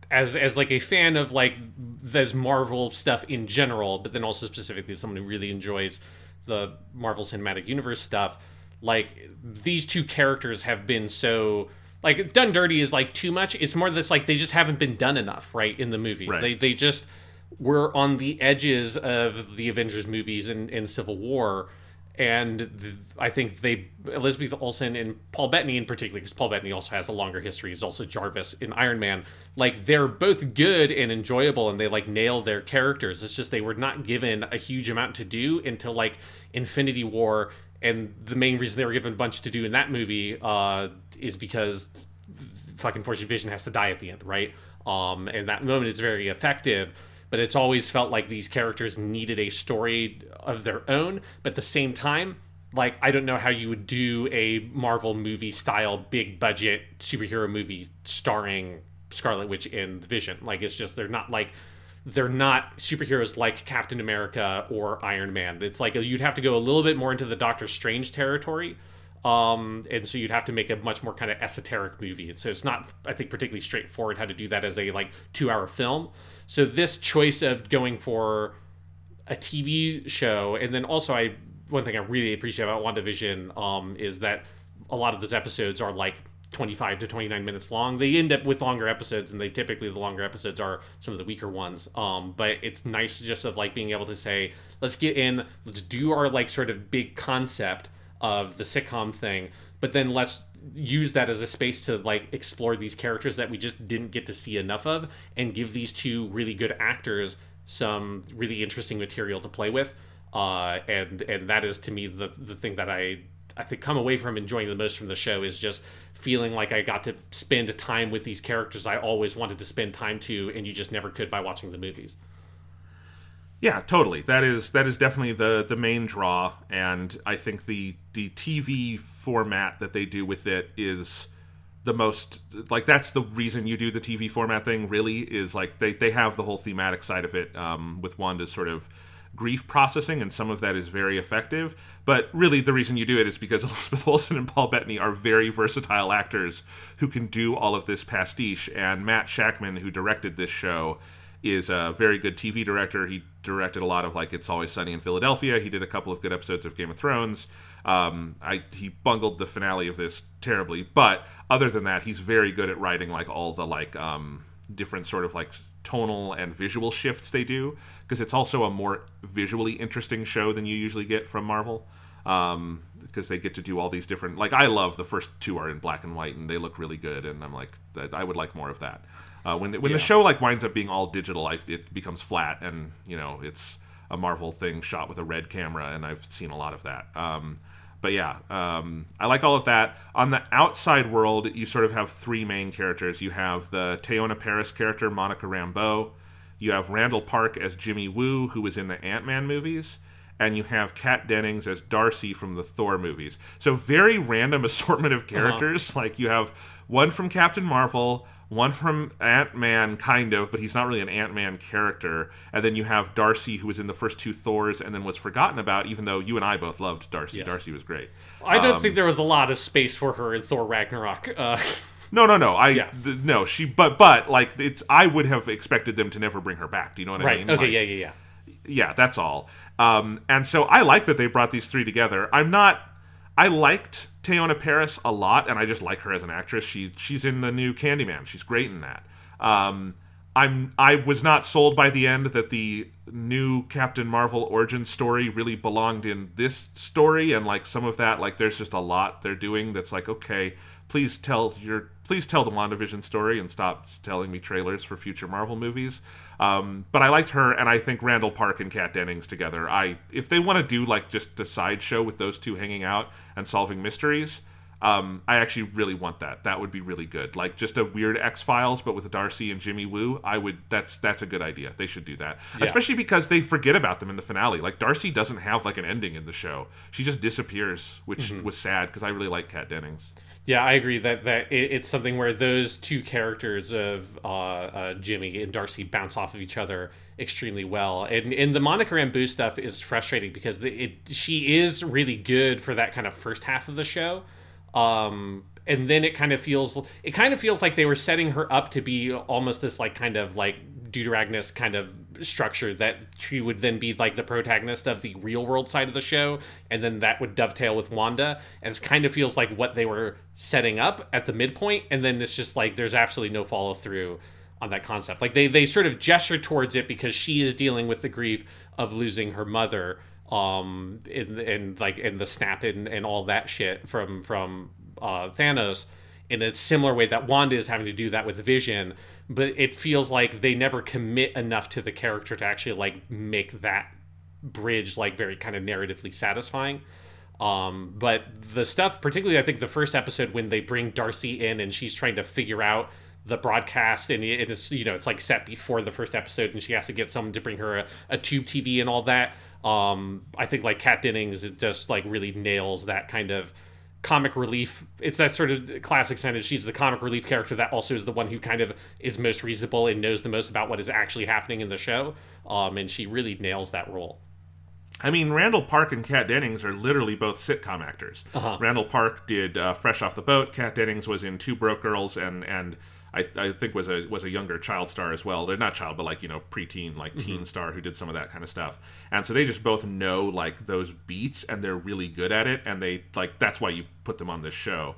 as as like a fan of like this Marvel stuff in general, but then also specifically someone who really enjoys the Marvel Cinematic Universe stuff. Like these two characters have been so like done dirty is like too much. It's more this like they just haven't been done enough, right? In the movies, right. they they just were on the edges of the Avengers movies and, in Civil War, and I think they Elizabeth Olsen and Paul Bettany in particular, because Paul Bettany also has a longer history. Is also Jarvis in Iron Man. Like they're both good and enjoyable, and they like nail their characters. It's just they were not given a huge amount to do until like Infinity War and the main reason they were given a bunch to do in that movie uh, is because fucking Fortune Vision has to die at the end, right? Um, and that moment is very effective, but it's always felt like these characters needed a story of their own. But at the same time, like I don't know how you would do a Marvel movie style big budget superhero movie starring Scarlet Witch and Vision. Like it's just they're not like they're not superheroes like Captain America or Iron Man. It's like you'd have to go a little bit more into the Doctor Strange territory. Um, and so you'd have to make a much more kind of esoteric movie. And so it's not, I think, particularly straightforward how to do that as a like two hour film. So this choice of going for a TV show, and then also I one thing I really appreciate about WandaVision um, is that a lot of those episodes are like 25 to 29 minutes long. They end up with longer episodes, and they typically the longer episodes are some of the weaker ones. Um, but it's nice just of like being able to say, let's get in, let's do our like sort of big concept of the sitcom thing, but then let's use that as a space to like explore these characters that we just didn't get to see enough of, and give these two really good actors some really interesting material to play with. Uh, and and that is to me the the thing that I I think come away from enjoying the most from the show is just feeling like I got to spend time with these characters I always wanted to spend time to, and you just never could by watching the movies.
Yeah, totally. That is that is definitely the the main draw, and I think the the TV format that they do with it is the most like that's the reason you do the TV format thing. Really, is like they they have the whole thematic side of it um, with Wanda's sort of grief processing, and some of that is very effective. But really, the reason you do it is because Elizabeth Olsen and Paul Bettany are very versatile actors who can do all of this pastiche. And Matt Shackman, who directed this show, is a very good TV director. He directed a lot of like It's Always Sunny in Philadelphia. He did a couple of good episodes of Game of Thrones. Um, I he bungled the finale of this terribly, but other than that, he's very good at writing like all the like um, different sort of like tonal and visual shifts they do because it's also a more visually interesting show than you usually get from Marvel um, because they get to do all these different like I love the first two are in black and white and they look really good and I'm like I would like more of that uh, when when yeah. the show like winds up being all digital I, it becomes flat and you know it's a Marvel thing shot with a red camera and I've seen a lot of that um, but yeah, um, I like all of that. On the outside world, you sort of have three main characters. You have the Teona Paris character, Monica Rambeau. You have Randall Park as Jimmy Woo, who was in the Ant Man movies. And you have Kat Dennings as Darcy from the Thor movies. So, very random assortment of uh-huh. characters. Uh-huh. Like, you have one from Captain Marvel, one from Ant Man, kind of, but he's not really an Ant Man character. And then you have Darcy, who was in the first two Thors and then was forgotten about, even though you and I both loved Darcy. Yes. Darcy was great. I don't um, think
there was a lot of space for her in Thor Ragnarok. Uh.
No, no, no. I yeah. th- no. She, but but like it's. I would have expected them to never bring her back. Do you know what right. I mean? Okay. Like, yeah. Yeah. Yeah. Yeah. That's all. Um, and so I like that they brought these three together. I'm not. I liked Tayona Paris a lot, and I just like her as an actress. She she's in the new Candyman. She's great in that. Um, I'm I was not sold by the end that the new Captain Marvel origin story really belonged in this story, and like some of that, like there's just a lot they're doing that's like okay, please tell your please tell the WandaVision story and stop telling me trailers for future Marvel movies. Um, but I liked her, and I think Randall Park and Kat Dennings together. I if they want to do like just a sideshow with those two hanging out and solving mysteries, um, I actually really want that. That would be really good. Like just a weird X Files, but with Darcy and Jimmy Woo. I would. That's that's a good idea. They should do that, yeah. especially because they forget about them in the finale. Like Darcy doesn't have like an ending in the show. She just disappears, which mm-hmm. was
sad because I really like Kat Dennings. Yeah, I agree that that it, it's something where those two characters of uh, uh, Jimmy and Darcy bounce off of each other extremely well, and and the Monica Rambeau stuff is frustrating because it, it she is really good for that kind of first half of the show, um, and then it kind of feels it kind of feels like they were setting her up to be almost this like kind of like Deuteragonist kind of structure that she would then be like the protagonist of the real world side of the show, and then that would dovetail with Wanda. And it kind of feels like what they were setting up at the midpoint, and then it's just like there's absolutely no follow through on that concept. Like they they sort of gesture towards it because she is dealing with the grief of losing her mother, um, and, and like and the snap and, and all that shit from from uh, Thanos in a similar way that Wanda is having to do that with Vision but it feels like they never commit enough to the character to actually like make that bridge like very kind of narratively satisfying. Um, but the stuff, particularly I think the first episode when they bring Darcy in and she's trying to figure out the broadcast and it is you know it's like set before the first episode and she has to get someone to bring her a, a tube TV and all that. Um, I think like Cat Dennings it just like really nails that kind of comic relief. It's that sort of classic sentence. She's the comic relief character that also is the one who kind of is most reasonable and knows the most about what is actually happening in the show. Um, and she really nails that role.
I mean, Randall Park and Kat Dennings are literally both sitcom actors. Uh-huh. Randall Park did uh, Fresh Off the Boat. Kat Dennings was in Two Broke Girls and and I, I think was a was a younger child star as well. They're not child, but like you know preteen, like mm-hmm. teen star who did some of that kind of stuff. And so they just both know like those beats, and they're really good at it. And they like that's why you put them on this show.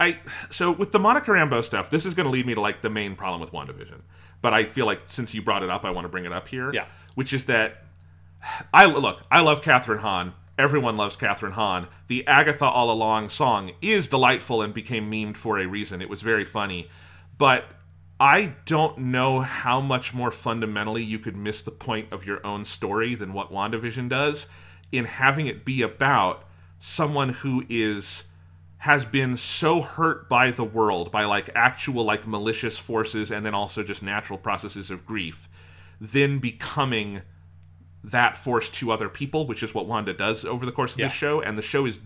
I so with the Monica Rambo stuff, this is going to lead me to like the main problem with WandaVision. But I feel like since you brought it up, I want to bring it up here. Yeah, which is that I look, I love Catherine Hahn. Everyone loves Catherine Hahn. The Agatha All Along song is delightful and became memed for a reason. It was very funny. But I don't know how much more fundamentally you could miss the point of your own story than what WandaVision does in having it be about someone who is has been so hurt by the world by like actual like malicious forces and then also just natural processes of grief then becoming that force to other people which is what wanda does over the course of yeah. this show and the show is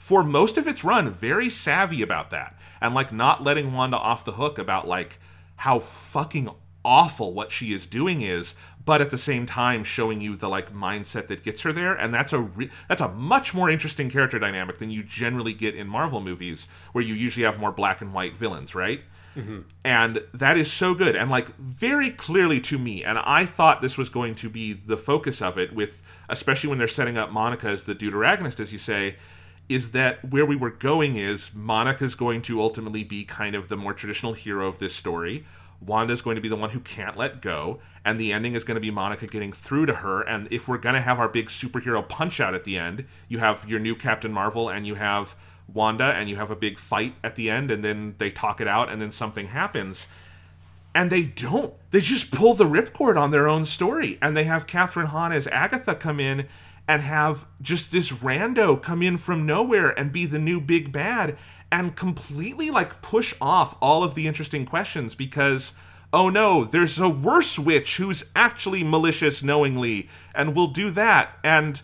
for most of its run, very savvy about that and like not letting Wanda off the hook about like how fucking awful what she is doing is but at the same time showing you the like mindset that gets her there and that's a re- that's a much more interesting character dynamic than you generally get in Marvel movies where you usually have more black and white villains right mm-hmm. and that is so good and like very clearly to me and I thought this was going to be the focus of it with especially when they're setting up Monica as the deuteragonist as you say is that where we were going is Monica's going to ultimately be kind of the more traditional hero of this story. Wanda's going to be the one who can't let go, and the ending is going to be Monica getting through to her. And if we're going to have our big superhero punch out at the end, you have your new Captain Marvel and you have Wanda, and you have a big fight at the end, and then they talk it out, and then something happens. And they don't. They just pull the ripcord on their own story. And they have Catherine Hahn as Agatha come in and have just this rando come in from nowhere and be the new big bad and completely like push off all of the interesting questions because oh no, there's a worse witch who's actually malicious knowingly and will do that. And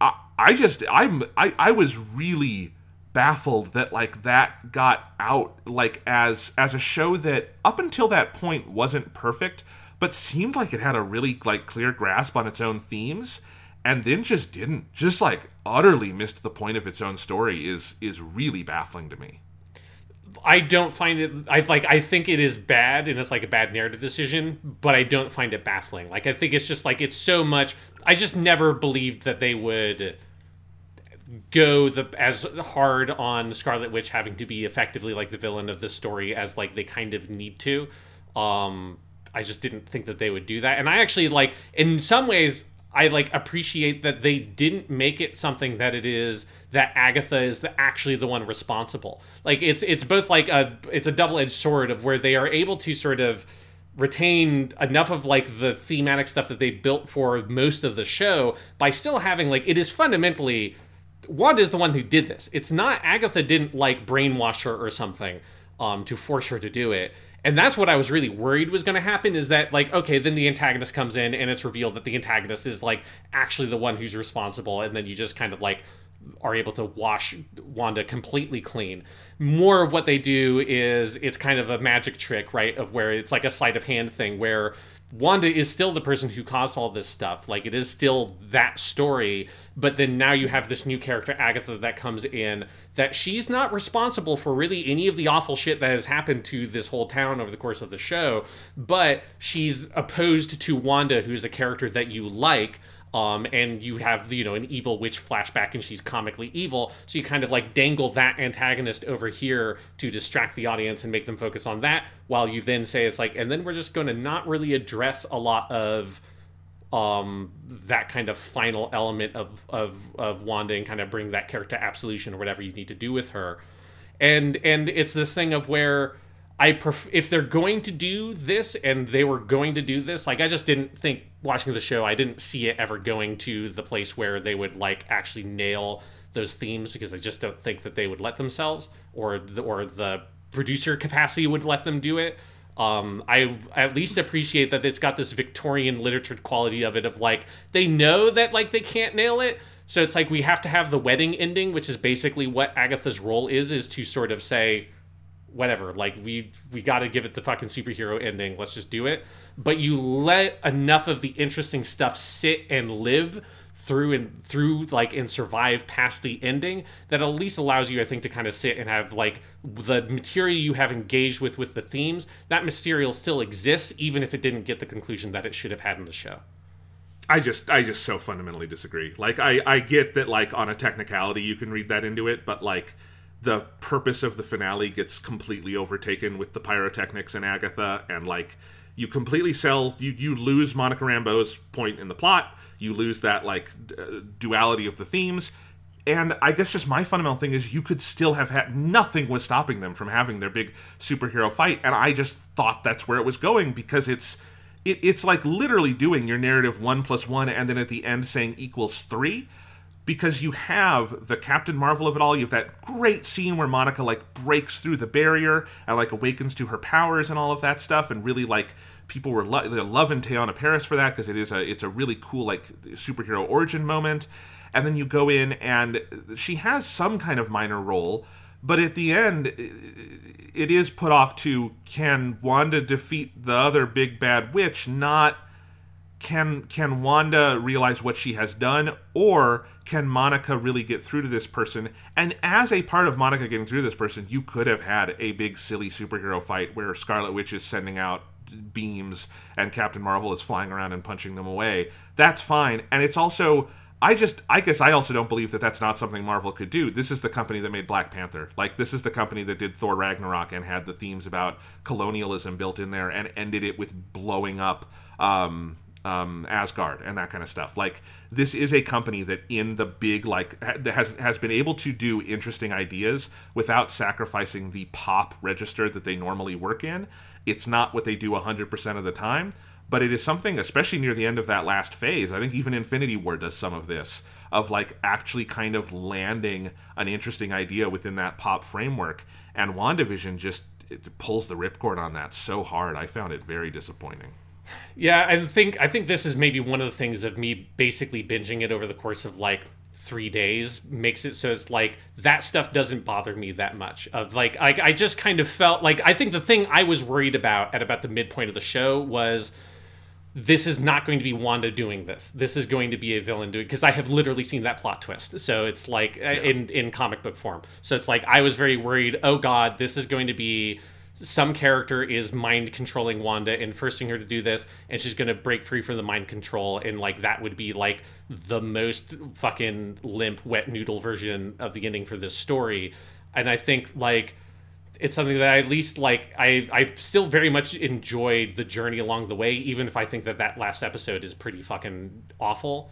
I, I just I'm I, I was really baffled that like that got out like as as a show that up until that point wasn't perfect but seemed like it had a really like clear grasp on its own themes and then just didn't just like utterly missed the point of its own story is is really baffling to me
i don't find it i like i think it is bad and it's like a bad narrative decision but i don't find it baffling like i think it's just like it's so much i just never believed that they would go the as hard on scarlet witch having to be effectively like the villain of this story as like they kind of need to um I just didn't think that they would do that. And I actually like in some ways I like appreciate that they didn't make it something that it is that Agatha is the, actually the one responsible. Like it's it's both like a it's a double edged sword of where they are able to sort of retain enough of like the thematic stuff that they built for most of the show by still having like it is fundamentally Wanda is the one who did this. It's not Agatha didn't like brainwash her or something um, to force her to do it and that's what i was really worried was going to happen is that like okay then the antagonist comes in and it's revealed that the antagonist is like actually the one who's responsible and then you just kind of like are able to wash wanda completely clean more of what they do is it's kind of a magic trick right of where it's like a sleight of hand thing where Wanda is still the person who caused all this stuff. Like it is still that story, but then now you have this new character Agatha that comes in that she's not responsible for really any of the awful shit that has happened to this whole town over the course of the show, but she's opposed to Wanda who's a character that you like um, and you have you know an evil witch flashback and she's comically evil so you kind of like dangle that antagonist over here to distract the audience and make them focus on that while you then say it's like and then we're just going to not really address a lot of um, that kind of final element of of of wanda and kind of bring that character absolution or whatever you need to do with her and and it's this thing of where I pref- if they're going to do this and they were going to do this, like I just didn't think watching the show, I didn't see it ever going to the place where they would like actually nail those themes because I just don't think that they would let themselves or the, or the producer capacity would let them do it. Um, I, I at least appreciate that it's got this Victorian literature quality of it of like they know that like they can't nail it, so it's like we have to have the wedding ending, which is basically what Agatha's role is, is to sort of say whatever like we we got to give it the fucking superhero ending let's just do it but you let enough of the interesting stuff sit and live through and through like and survive past the ending that at least allows you i think to kind of sit and have like the material you have engaged with with the themes that material still exists even if it didn't get the conclusion that it should have had in the show i just i just
so fundamentally disagree like i i get that like on a technicality you can read that into it but like the purpose of the finale gets completely overtaken with the pyrotechnics and Agatha, and like you completely sell you you lose Monica Rambeau's point in the plot, you lose that like uh, duality of the themes, and I guess just my fundamental thing is you could still have had nothing was stopping them from having their big superhero fight, and I just thought that's where it was going because it's. It, it's like literally doing your narrative one plus one and then at the end saying equals three because you have the Captain Marvel of it all. You have that great scene where Monica like breaks through the barrier and like awakens to her powers and all of that stuff, and really like people were lo- loving Teyana Paris for that because it is a it's a really cool like superhero origin moment. And then you go in and she has some kind of minor role, but at the end it is put off to can Wanda defeat the other big bad witch, not can can Wanda realize what she has done or can Monica really get through to this person? And as a part of Monica getting through this person, you could have had a big silly superhero fight where Scarlet Witch is sending out beams and Captain Marvel is flying around and punching them away. That's fine. And it's also I just I guess I also don't believe that that's not something Marvel could do. This is the company that made Black Panther. Like this is the company that did Thor Ragnarok and had the themes about colonialism built in there and ended it with blowing up um um, Asgard and that kind of stuff. Like this is a company that in the big like ha- has has been able to do interesting ideas without sacrificing the pop register that they normally work in. It's not what they do 100% of the time, but it is something especially near the end of that last phase. I think even Infinity War does some of this of like actually kind of landing an interesting idea within that pop framework and WandaVision just pulls the ripcord on that so hard. I found it very disappointing.
Yeah, I think I think this is maybe one of the things of me basically binging it over the course of like three days makes it so it's like that stuff doesn't bother me that much of like I, I just kind of felt like i think the thing i was worried about at about the midpoint of the show was this is not going to be wanda doing this this is going to be a villain doing because i have literally seen that plot twist so it's like yeah. in in comic book form so it's like i was very worried oh god this is going to be some character is mind controlling Wanda and forcing her to do this, and she's gonna break free from the mind control, and like that would be like the most fucking limp wet noodle version of the ending for this story, and I think like it's something that I at least like I I still very much enjoyed the journey along the way, even if I think that that last episode is pretty fucking awful,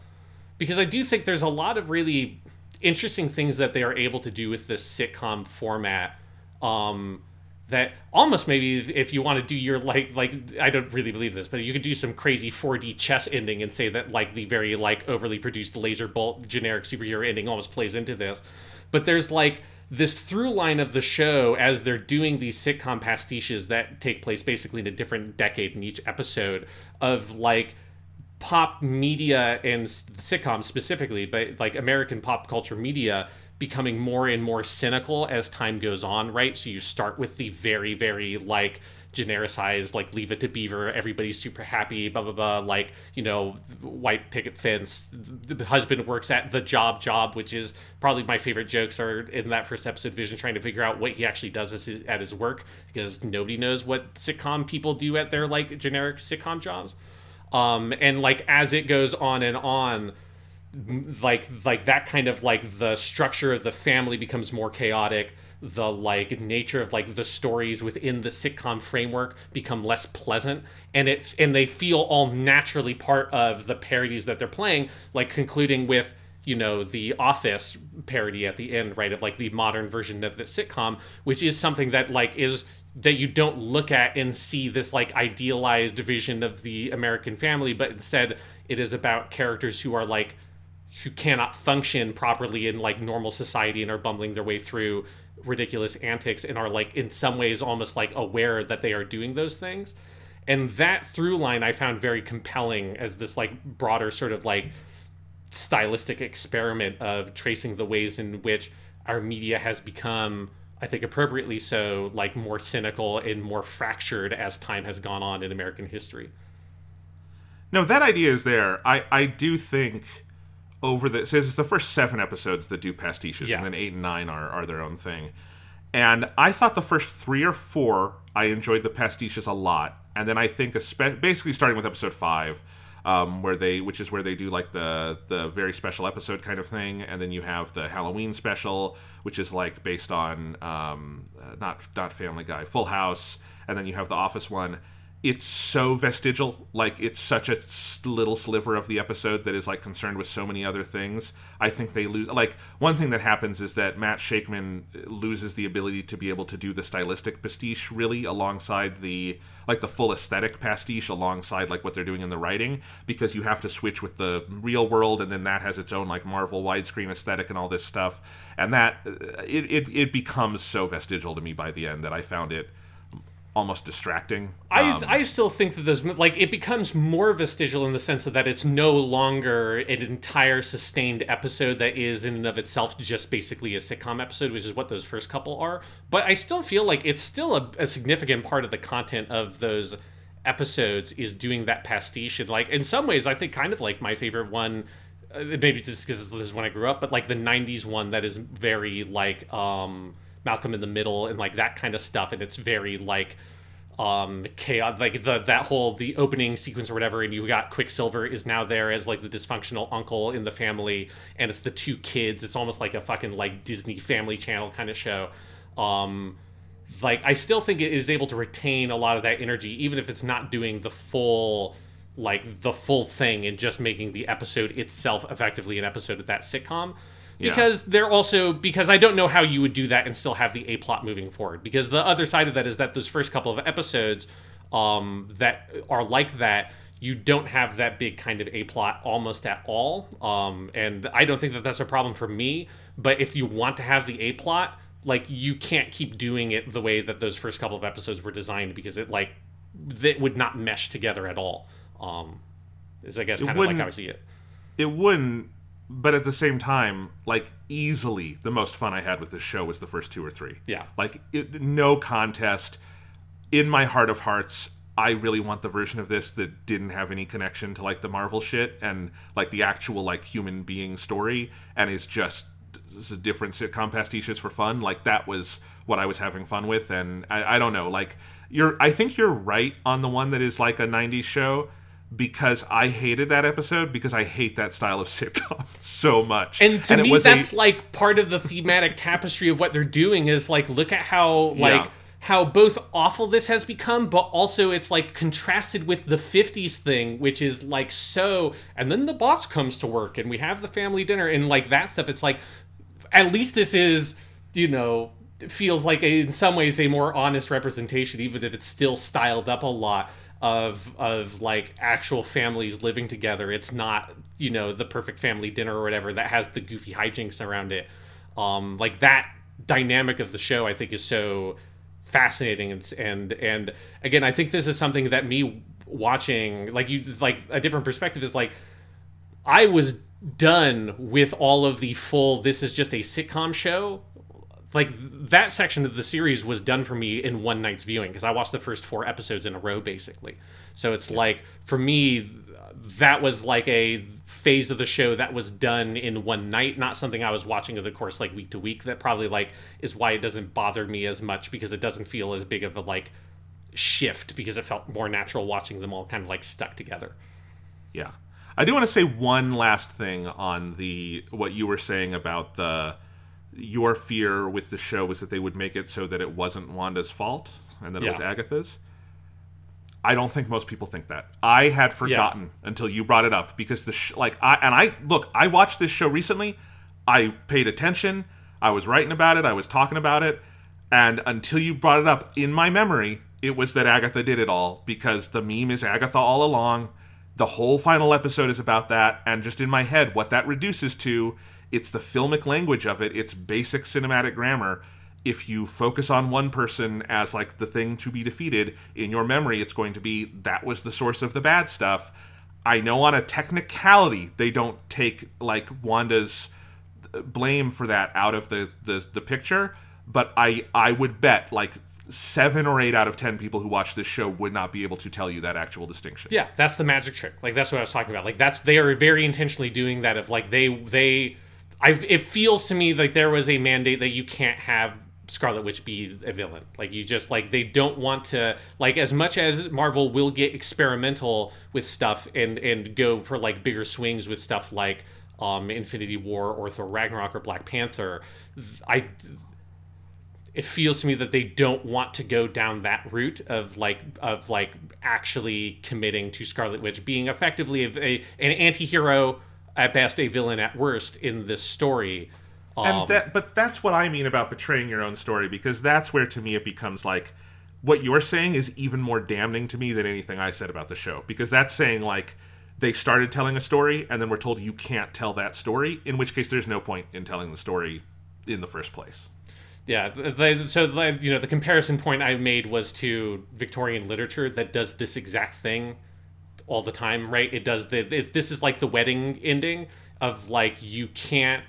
because I do think there's a lot of really interesting things that they are able to do with this sitcom format. Um, that almost maybe if you want to do your like like I don't really believe this, but you could do some crazy 4D chess ending and say that like the very like overly produced laser bolt generic superhero ending almost plays into this. But there's like this through line of the show as they're doing these sitcom pastiches that take place basically in a different decade in each episode of like pop media and sitcoms specifically, but like American pop culture media becoming more and more cynical as time goes on, right? So you start with the very, very like genericized, like leave it to Beaver, everybody's super happy, blah, blah, blah, like, you know, white picket fence, the husband works at the job job, which is probably my favorite jokes are in that first episode, Vision trying to figure out what he actually does at his work because nobody knows what sitcom people do at their like generic sitcom jobs. Um, and like as it goes on and on, like like that kind of like the structure of the family becomes more chaotic the like nature of like the stories within the sitcom framework become less pleasant and it and they feel all naturally part of the parodies that they're playing like concluding with you know the office parody at the end right of like the modern version of the sitcom which is something that like is that you don't look at and see this like idealized vision of the american family but instead it is about characters who are like who cannot function properly in like normal society and are bumbling their way through ridiculous antics and are like in some ways almost like aware that they are doing those things and that through line i found very compelling as this like broader sort of like stylistic experiment of tracing the ways in which our media has become i think appropriately so like more cynical and more fractured as time has gone on in american history
no that idea is there i i do think over the so it's the first seven episodes that do pastiches, yeah. and then eight and nine are are their own thing. And I thought the first three or four I enjoyed the pastiches a lot, and then I think especially, basically starting with episode five, um, where they which is where they do like the the very special episode kind of thing, and then you have the Halloween special, which is like based on um, uh, not not Family Guy, Full House, and then you have the Office one it's so vestigial like it's such a little sliver of the episode that is like concerned with so many other things i think they lose like one thing that happens is that matt shakeman uh, loses the ability to be able to do the stylistic pastiche really alongside the like the full aesthetic pastiche alongside like what they're doing in the writing because you have to switch with the real world and then that has its own like marvel widescreen aesthetic and all this stuff and that uh, it it, it becomes so vestigial to me by the end that i found it almost distracting. I um, I
still think that there's like it becomes more vestigial in the sense of that it's no longer an entire sustained episode that is in and of itself just basically a sitcom episode, which is what those first couple are. But I still feel like it's still a, a significant part of the content of those episodes is doing that pastiche and like in some ways I think kind of like my favorite one. Uh, maybe this because this is when I grew up, but like the '90s one that is very like. um Malcolm in the Middle and like that kind of stuff, and it's very like um chaos like the that whole the opening sequence or whatever and you got quicksilver is now there as like the dysfunctional uncle in the family and it's the two kids it's almost like a fucking like disney family channel kind of show um like i still think it is able to retain a lot of that energy even if it's not doing the full like the full thing and just making the episode itself effectively an episode of that sitcom because yeah. they're also because I don't know how you would do that and still have the a plot moving forward. Because the other side of that is that those first couple of episodes um, that are like that you don't have that big kind of a plot almost at all. Um, and I don't think that that's a problem for me. But if you want to have the a plot, like you can't keep doing it the way that those first couple of episodes were designed because it like that would not mesh together at all. Um, is I guess kind of like how I see it.
It wouldn't, but at the same time, like easily the most fun I had with this show was the first two or three. Yeah. Like it, no contest. In my heart of hearts, I really want the version of this that didn't have any connection to like the Marvel shit and like the actual like human being story and is just is a different sitcom pastiches for fun. Like that was what I was having fun with, and I, I don't know. Like you're, I think you're right on the one that is like a '90s show because I hated that episode because I hate that style of sitcom so much. And to and me, that's a...
like part of the thematic tapestry of what they're doing is like look at how like. Yeah. How both awful this has become, but also it's like contrasted with the 50s thing, which is like so. And then the boss comes to work and we have the family dinner and like that stuff. It's like, at least this is, you know, feels like a, in some ways a more honest representation, even if it's still styled up a lot of of like actual families living together. It's not you know the perfect family dinner or whatever that has the goofy hijinks around it. Um, like that dynamic of the show, I think, is so fascinating and and and again, I think this is something that me watching like you like a different perspective is like I was done with all of the full this is just a sitcom show like that section of the series was done for me in one night's viewing because I watched the first four episodes in a row basically. So it's yeah. like for me that was like a phase of the show that was done in one night, not something I was watching over the course like week to week that probably like is why it doesn't bother me as much because it doesn't feel as big of a like shift because it felt more natural watching them all kind of like stuck together. Yeah.
I do want to say one last thing on the what you were saying about the your fear with the show was that they would make it so that it wasn't Wanda's fault and that yeah. it was Agatha's. I don't think most people think that. I had forgotten yeah. until you brought it up because the sh- like I and I look, I watched this show recently. I paid attention. I was writing about it. I was talking about it. And until you brought it up in my memory, it was that Agatha did it all because the meme is Agatha all along. The whole final episode is about that. And just in my head, what that reduces to it's the filmic language of it, it's basic cinematic grammar. If you focus on one person as like the thing to be defeated, in your memory, it's going to be that was the source of the bad stuff. I know on a technicality, they don't take like Wanda's uh, blame for that out of the, the, the picture, but I, I would bet like seven or eight out of ten people who watch this show would not be able to tell you that actual distinction.
Yeah, that's the magic trick. Like that's what I was talking about. Like that's they are very intentionally doing that. Of like they they I it feels to me like there was a mandate that you can't have Scarlet Witch be a villain. Like you just like they don't want to like as much as Marvel will get experimental with stuff and and go for like bigger swings with stuff like um Infinity War or Thor Ragnarok or Black Panther. I it feels to me that they don't want to go down that route of like of like actually committing to Scarlet Witch being effectively a, a an anti-hero at best a villain at worst in this story. Um, and that, but that's what I mean about betraying your own
story because that's where to me it becomes like what you're saying is even more damning to me than anything I said about the show because that's saying like they started telling a story and then we're told you can't
tell that story in which case there's no point in telling the story in the first place yeah so you know the comparison point i made was to victorian literature that does this exact thing all the time, right? It does the it, this is like the wedding ending of like you can't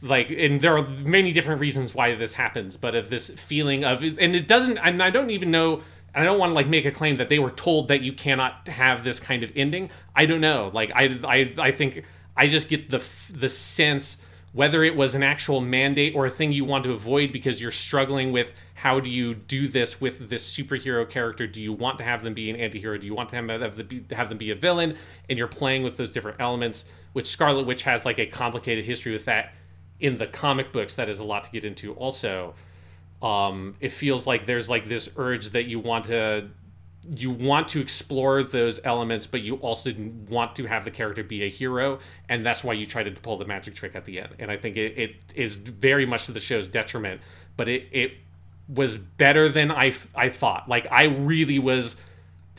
like and there are many different reasons why this happens, but of this feeling of and it doesn't and I don't even know I don't want to like make a claim that they were told that you cannot have this kind of ending. I don't know. Like I I I think I just get the the sense whether it was an actual mandate or a thing you want to avoid because you're struggling with how do you do this with this superhero character? Do you want to have them be an antihero? Do you want to have them have them be a villain? And you're playing with those different elements, which Scarlet Witch has like a complicated history with that in the comic books. That is a lot to get into. Also, um, it feels like there's like this urge that you want to you want to explore those elements, but you also want to have the character be a hero, and that's why you try to pull the magic trick at the end. And I think it, it is very much to the show's detriment, but it, it was better than I, I thought. Like, I really was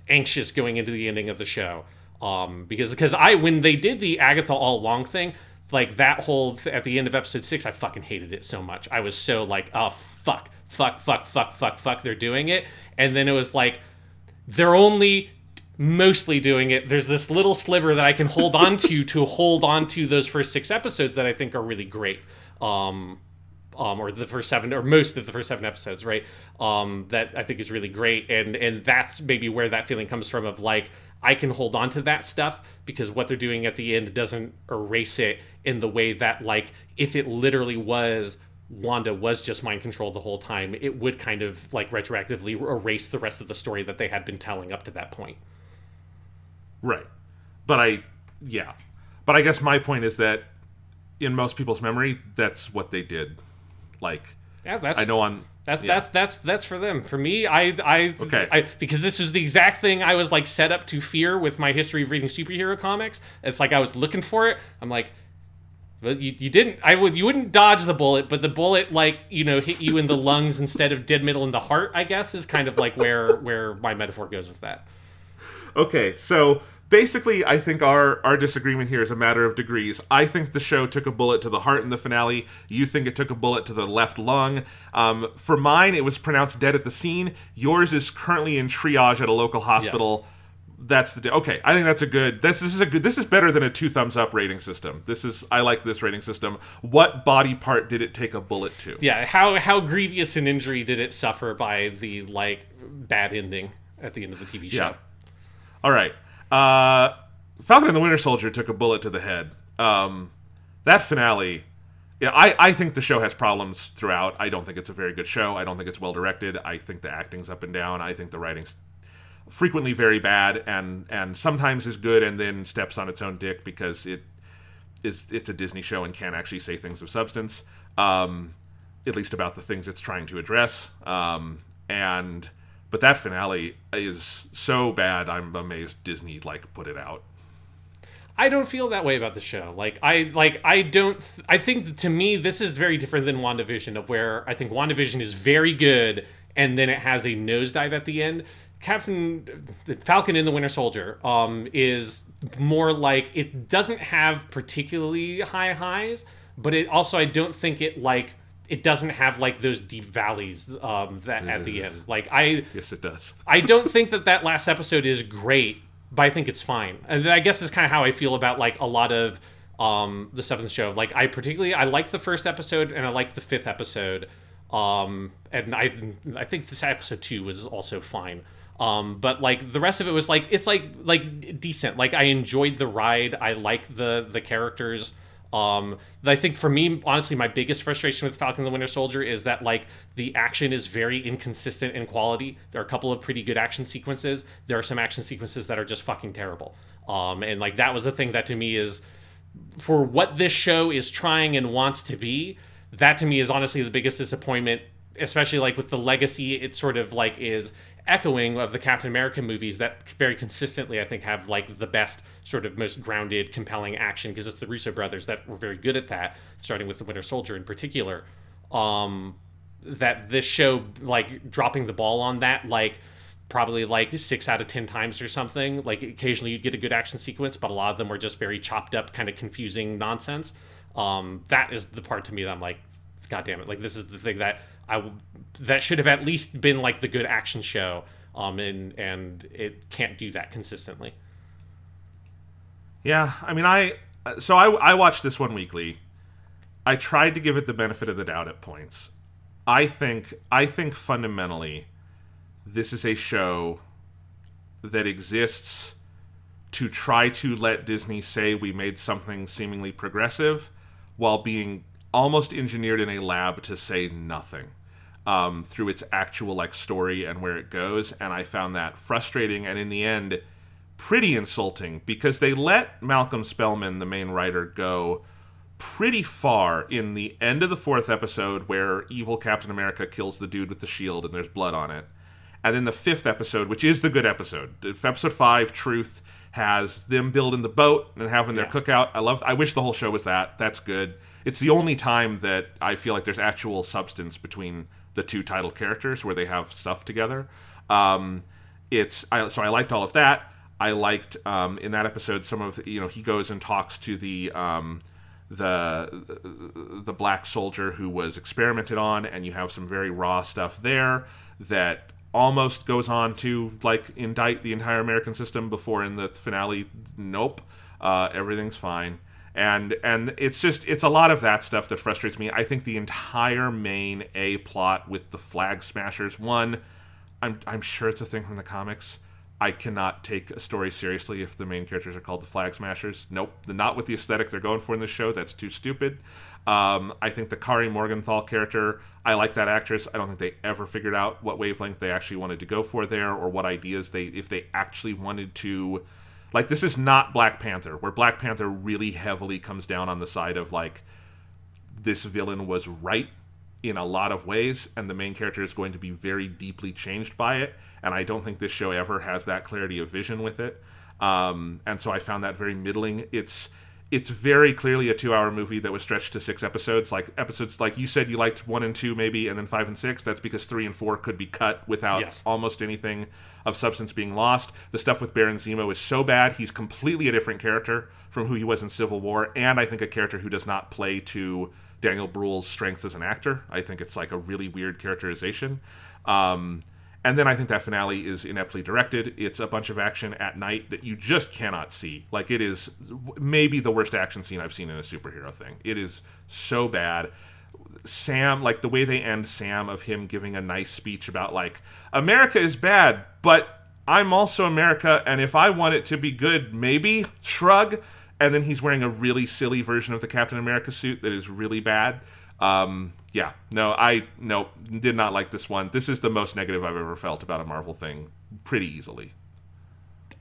anxious going into the ending of the show. Um, because because I when they did the Agatha all along thing, like that whole th at the end of episode six, I fucking hated it so much. I was so like, oh fuck, fuck, fuck, fuck, fuck, fuck, they're doing it. And then it was like, they're only mostly doing it. There's this little sliver that I can hold on to to hold on to those first six episodes that I think are really great. Um, um, or the first seven or most of the first seven episodes, right? Um, that I think is really great, and and that's maybe where that feeling comes from of like I can hold on to that stuff because what they're doing at the end doesn't erase it in the way that like if it literally was Wanda was just mind controlled the whole time, it would kind of like retroactively erase the rest of the story that they had been telling up to that point.
Right, but I yeah, but I guess my point is that in most people's memory, that's what they did like, yeah, that's, I know on that's yeah. that's
that's that's for them. For me, I I, okay. I because this is the exact thing I was like set up to fear with my history of reading superhero comics. It's like I was looking for it. I'm like, well, you, you didn't. I would. You wouldn't dodge the bullet, but the bullet, like you know, hit you in the lungs instead of dead middle in the heart. I guess is kind of like where where my metaphor goes with that.
Okay, so basically, I think our our disagreement here is a matter of degrees. I think the show took a bullet to the heart in the finale. You think it took a bullet to the left lung. Um, for mine, it was pronounced dead at the scene. Yours is currently in triage at a local hospital. Yes. That's the Okay, I think that's a good. This this is a good. This is better than a two thumbs up rating system. This is I like this rating system. What body part did it take a bullet to? Yeah,
how how grievous an injury did it suffer by the like bad ending at the end of the TV show? Yeah.
All right. Uh, Falcon and the Winter Soldier took a bullet to the head. Um, that finale, yeah, I, I think the show has problems throughout. I don't think it's a very good show. I don't think it's well directed. I think the acting's up and down. I think the writing's frequently very bad and and sometimes is good and then steps on its own dick because it is it's a Disney show and can't actually say things of substance. Um, at least about the things it's trying to address. Um, and but that finale is so bad. I'm
amazed Disney like put it out. I don't feel that way about the show. Like I like I don't th- I think to me this is very different than WandaVision of where I think WandaVision is very good and then it has a nosedive at the end. Captain Falcon in the Winter Soldier um, is more like it doesn't have particularly high highs, but it also I don't think it like it doesn't have like those deep valleys um, that yeah. at the end. Like I yes, it does. I don't think that that last episode is great, but I think it's fine. And I guess it's kind of how I feel about like a lot of um, the seventh show. Like I particularly I like the first episode and I like the fifth episode. Um, and I I think this episode two was also fine. Um, but like the rest of it was like it's like like decent. Like I enjoyed the ride. I like the the characters. Um, I think for me, honestly, my biggest frustration with Falcon and the Winter Soldier is that like the action is very inconsistent in quality. There are a couple of pretty good action sequences. There are some action sequences that are just fucking terrible. Um, and like that was the thing that to me is for what this show is trying and wants to be. That to me is honestly the biggest disappointment especially like with the legacy it sort of like is echoing of the Captain America movies that very consistently, I think, have like the best sort of most grounded, compelling action because it's the Russo brothers that were very good at that, starting with the Winter Soldier in particular. Um, that this show like dropping the ball on that like probably like six out of ten times or something. Like occasionally you'd get a good action sequence, but a lot of them were just very chopped up, kind of confusing nonsense. Um, that is the part to me that I'm like, God damn it! Like this is the thing that I that should have at least been like the good action show. Um, and and it can't do that consistently.
Yeah, I mean, I so I I watched this one weekly. I tried to give it the benefit of the doubt at points. I think I think fundamentally, this is a show that exists to try to let Disney say we made something seemingly progressive while being almost engineered in a lab to say nothing um, through its actual like story and where it goes and i found that frustrating and in the end pretty insulting because they let malcolm spellman the main writer go pretty far in the end of the fourth episode where evil captain america kills the dude with the shield and there's blood on it and then the fifth episode which is the good episode episode five truth has them building the boat and having their yeah. cookout i love i wish the whole show was that that's good it's the only time that I feel like there's actual substance between the two title characters where they have stuff together. Um, it's I, so I liked all of that. I liked um, in that episode some of you know he goes and talks to the um, the the black soldier who was experimented on, and you have some very raw stuff there that almost goes on to like indict the entire American system before in the finale. Nope, uh, everything's fine and and it's just it's a lot of that stuff that frustrates me. I think the entire main A plot with the Flag Smashers one, I'm I'm sure it's a thing from the comics. I cannot take a story seriously if the main characters are called the Flag Smashers. Nope, not with the aesthetic they're going for in this show. That's too stupid. Um, I think the Kari Morgenthau character, I like that actress. I don't think they ever figured out what wavelength they actually wanted to go for there, or what ideas they if they actually wanted to like this is not Black Panther, where Black Panther really heavily comes down on the side of like this villain was right in a lot of ways, and the main character is going to be very deeply changed by it. And I don't think this show ever has that clarity of vision with it. Um, and so I found that very middling. It's it's very clearly a two-hour movie that was stretched to six episodes. Like episodes, like you said, you liked one and two maybe, and then five and six. That's because three and four could be cut without yes. almost anything of substance being lost. The stuff with Baron Zemo is so bad; he's completely a different character from who he was in Civil War, and I think a character who does not play to Daniel Bruhl's strengths as an actor. I think it's like a really weird characterization. Um, and then I think that finale is ineptly directed. It's a bunch of action at night that you just cannot see. Like it is maybe the worst action scene I've seen in a superhero thing. It is so bad. Sam, like the way they end Sam of him giving a nice speech about like America is bad, but I'm also America and if I want it to be good, maybe shrug. And then he's wearing a really silly version of the Captain America suit that is really bad. Um, yeah, no, I no did not like this one. This is the most negative I've ever felt about a Marvel thing, pretty easily.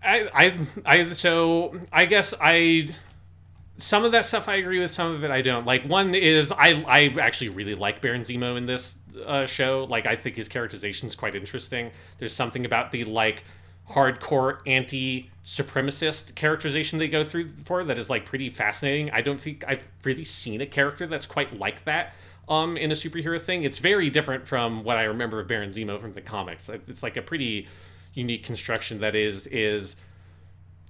I I, I so I guess I some of that stuff I agree with, some of it I don't. Like one is I I actually really like Baron Zemo in this uh, show. Like I think his characterization is quite interesting. There's something about the like hardcore anti supremacist characterization they go through for that is like pretty fascinating. I don't think I've really seen a character that's quite like that um, in a superhero thing. It's very different from what I remember of Baron Zemo from the comics. It's like a pretty unique construction that is is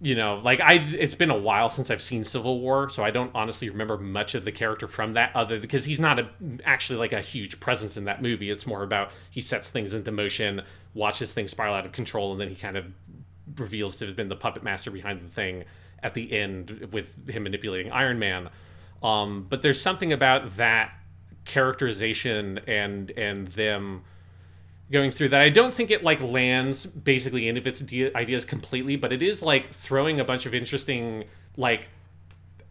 you know like i it's been a while since i've seen civil war so i don't honestly remember much of the character from that other because he's not a, actually like a huge presence in that movie it's more about he sets things into motion watches things spiral out of control and then he kind of reveals to have been the puppet master behind the thing at the end with him manipulating iron man um, but there's something about that characterization and and them going through that. I don't think it like lands basically any of its ideas completely, but it is like throwing a bunch of interesting like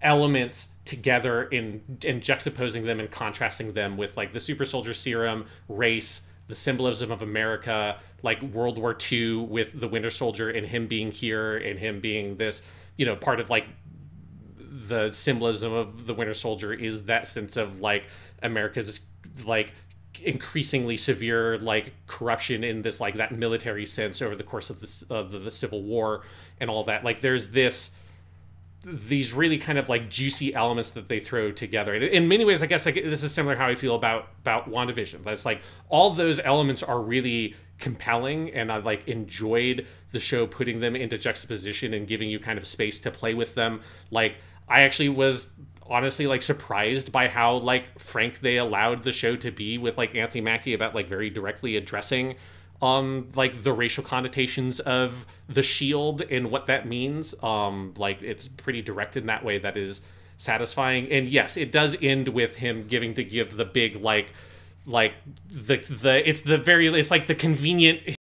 elements together in and juxtaposing them and contrasting them with like the super soldier serum, race, the symbolism of America, like World War II with the Winter Soldier and him being here and him being this, you know, part of like the symbolism of the Winter Soldier is that sense of like America's like increasingly severe like corruption in this like that military sense over the course of this of the, the Civil War and all that. Like there's this these really kind of like juicy elements that they throw together. in many ways, I guess like this is similar how I feel about about WandaVision. That's like all those elements are really compelling, and I like enjoyed the show putting them into juxtaposition and giving you kind of space to play with them. Like I actually was honestly like surprised by how like frank they allowed the show to be with like Anthony Mackie about like very directly addressing um like the racial connotations of the shield and what that means. Um like it's pretty direct in that way that is satisfying. And yes, it does end with him giving to give the big like like the the it's the very it's like the convenient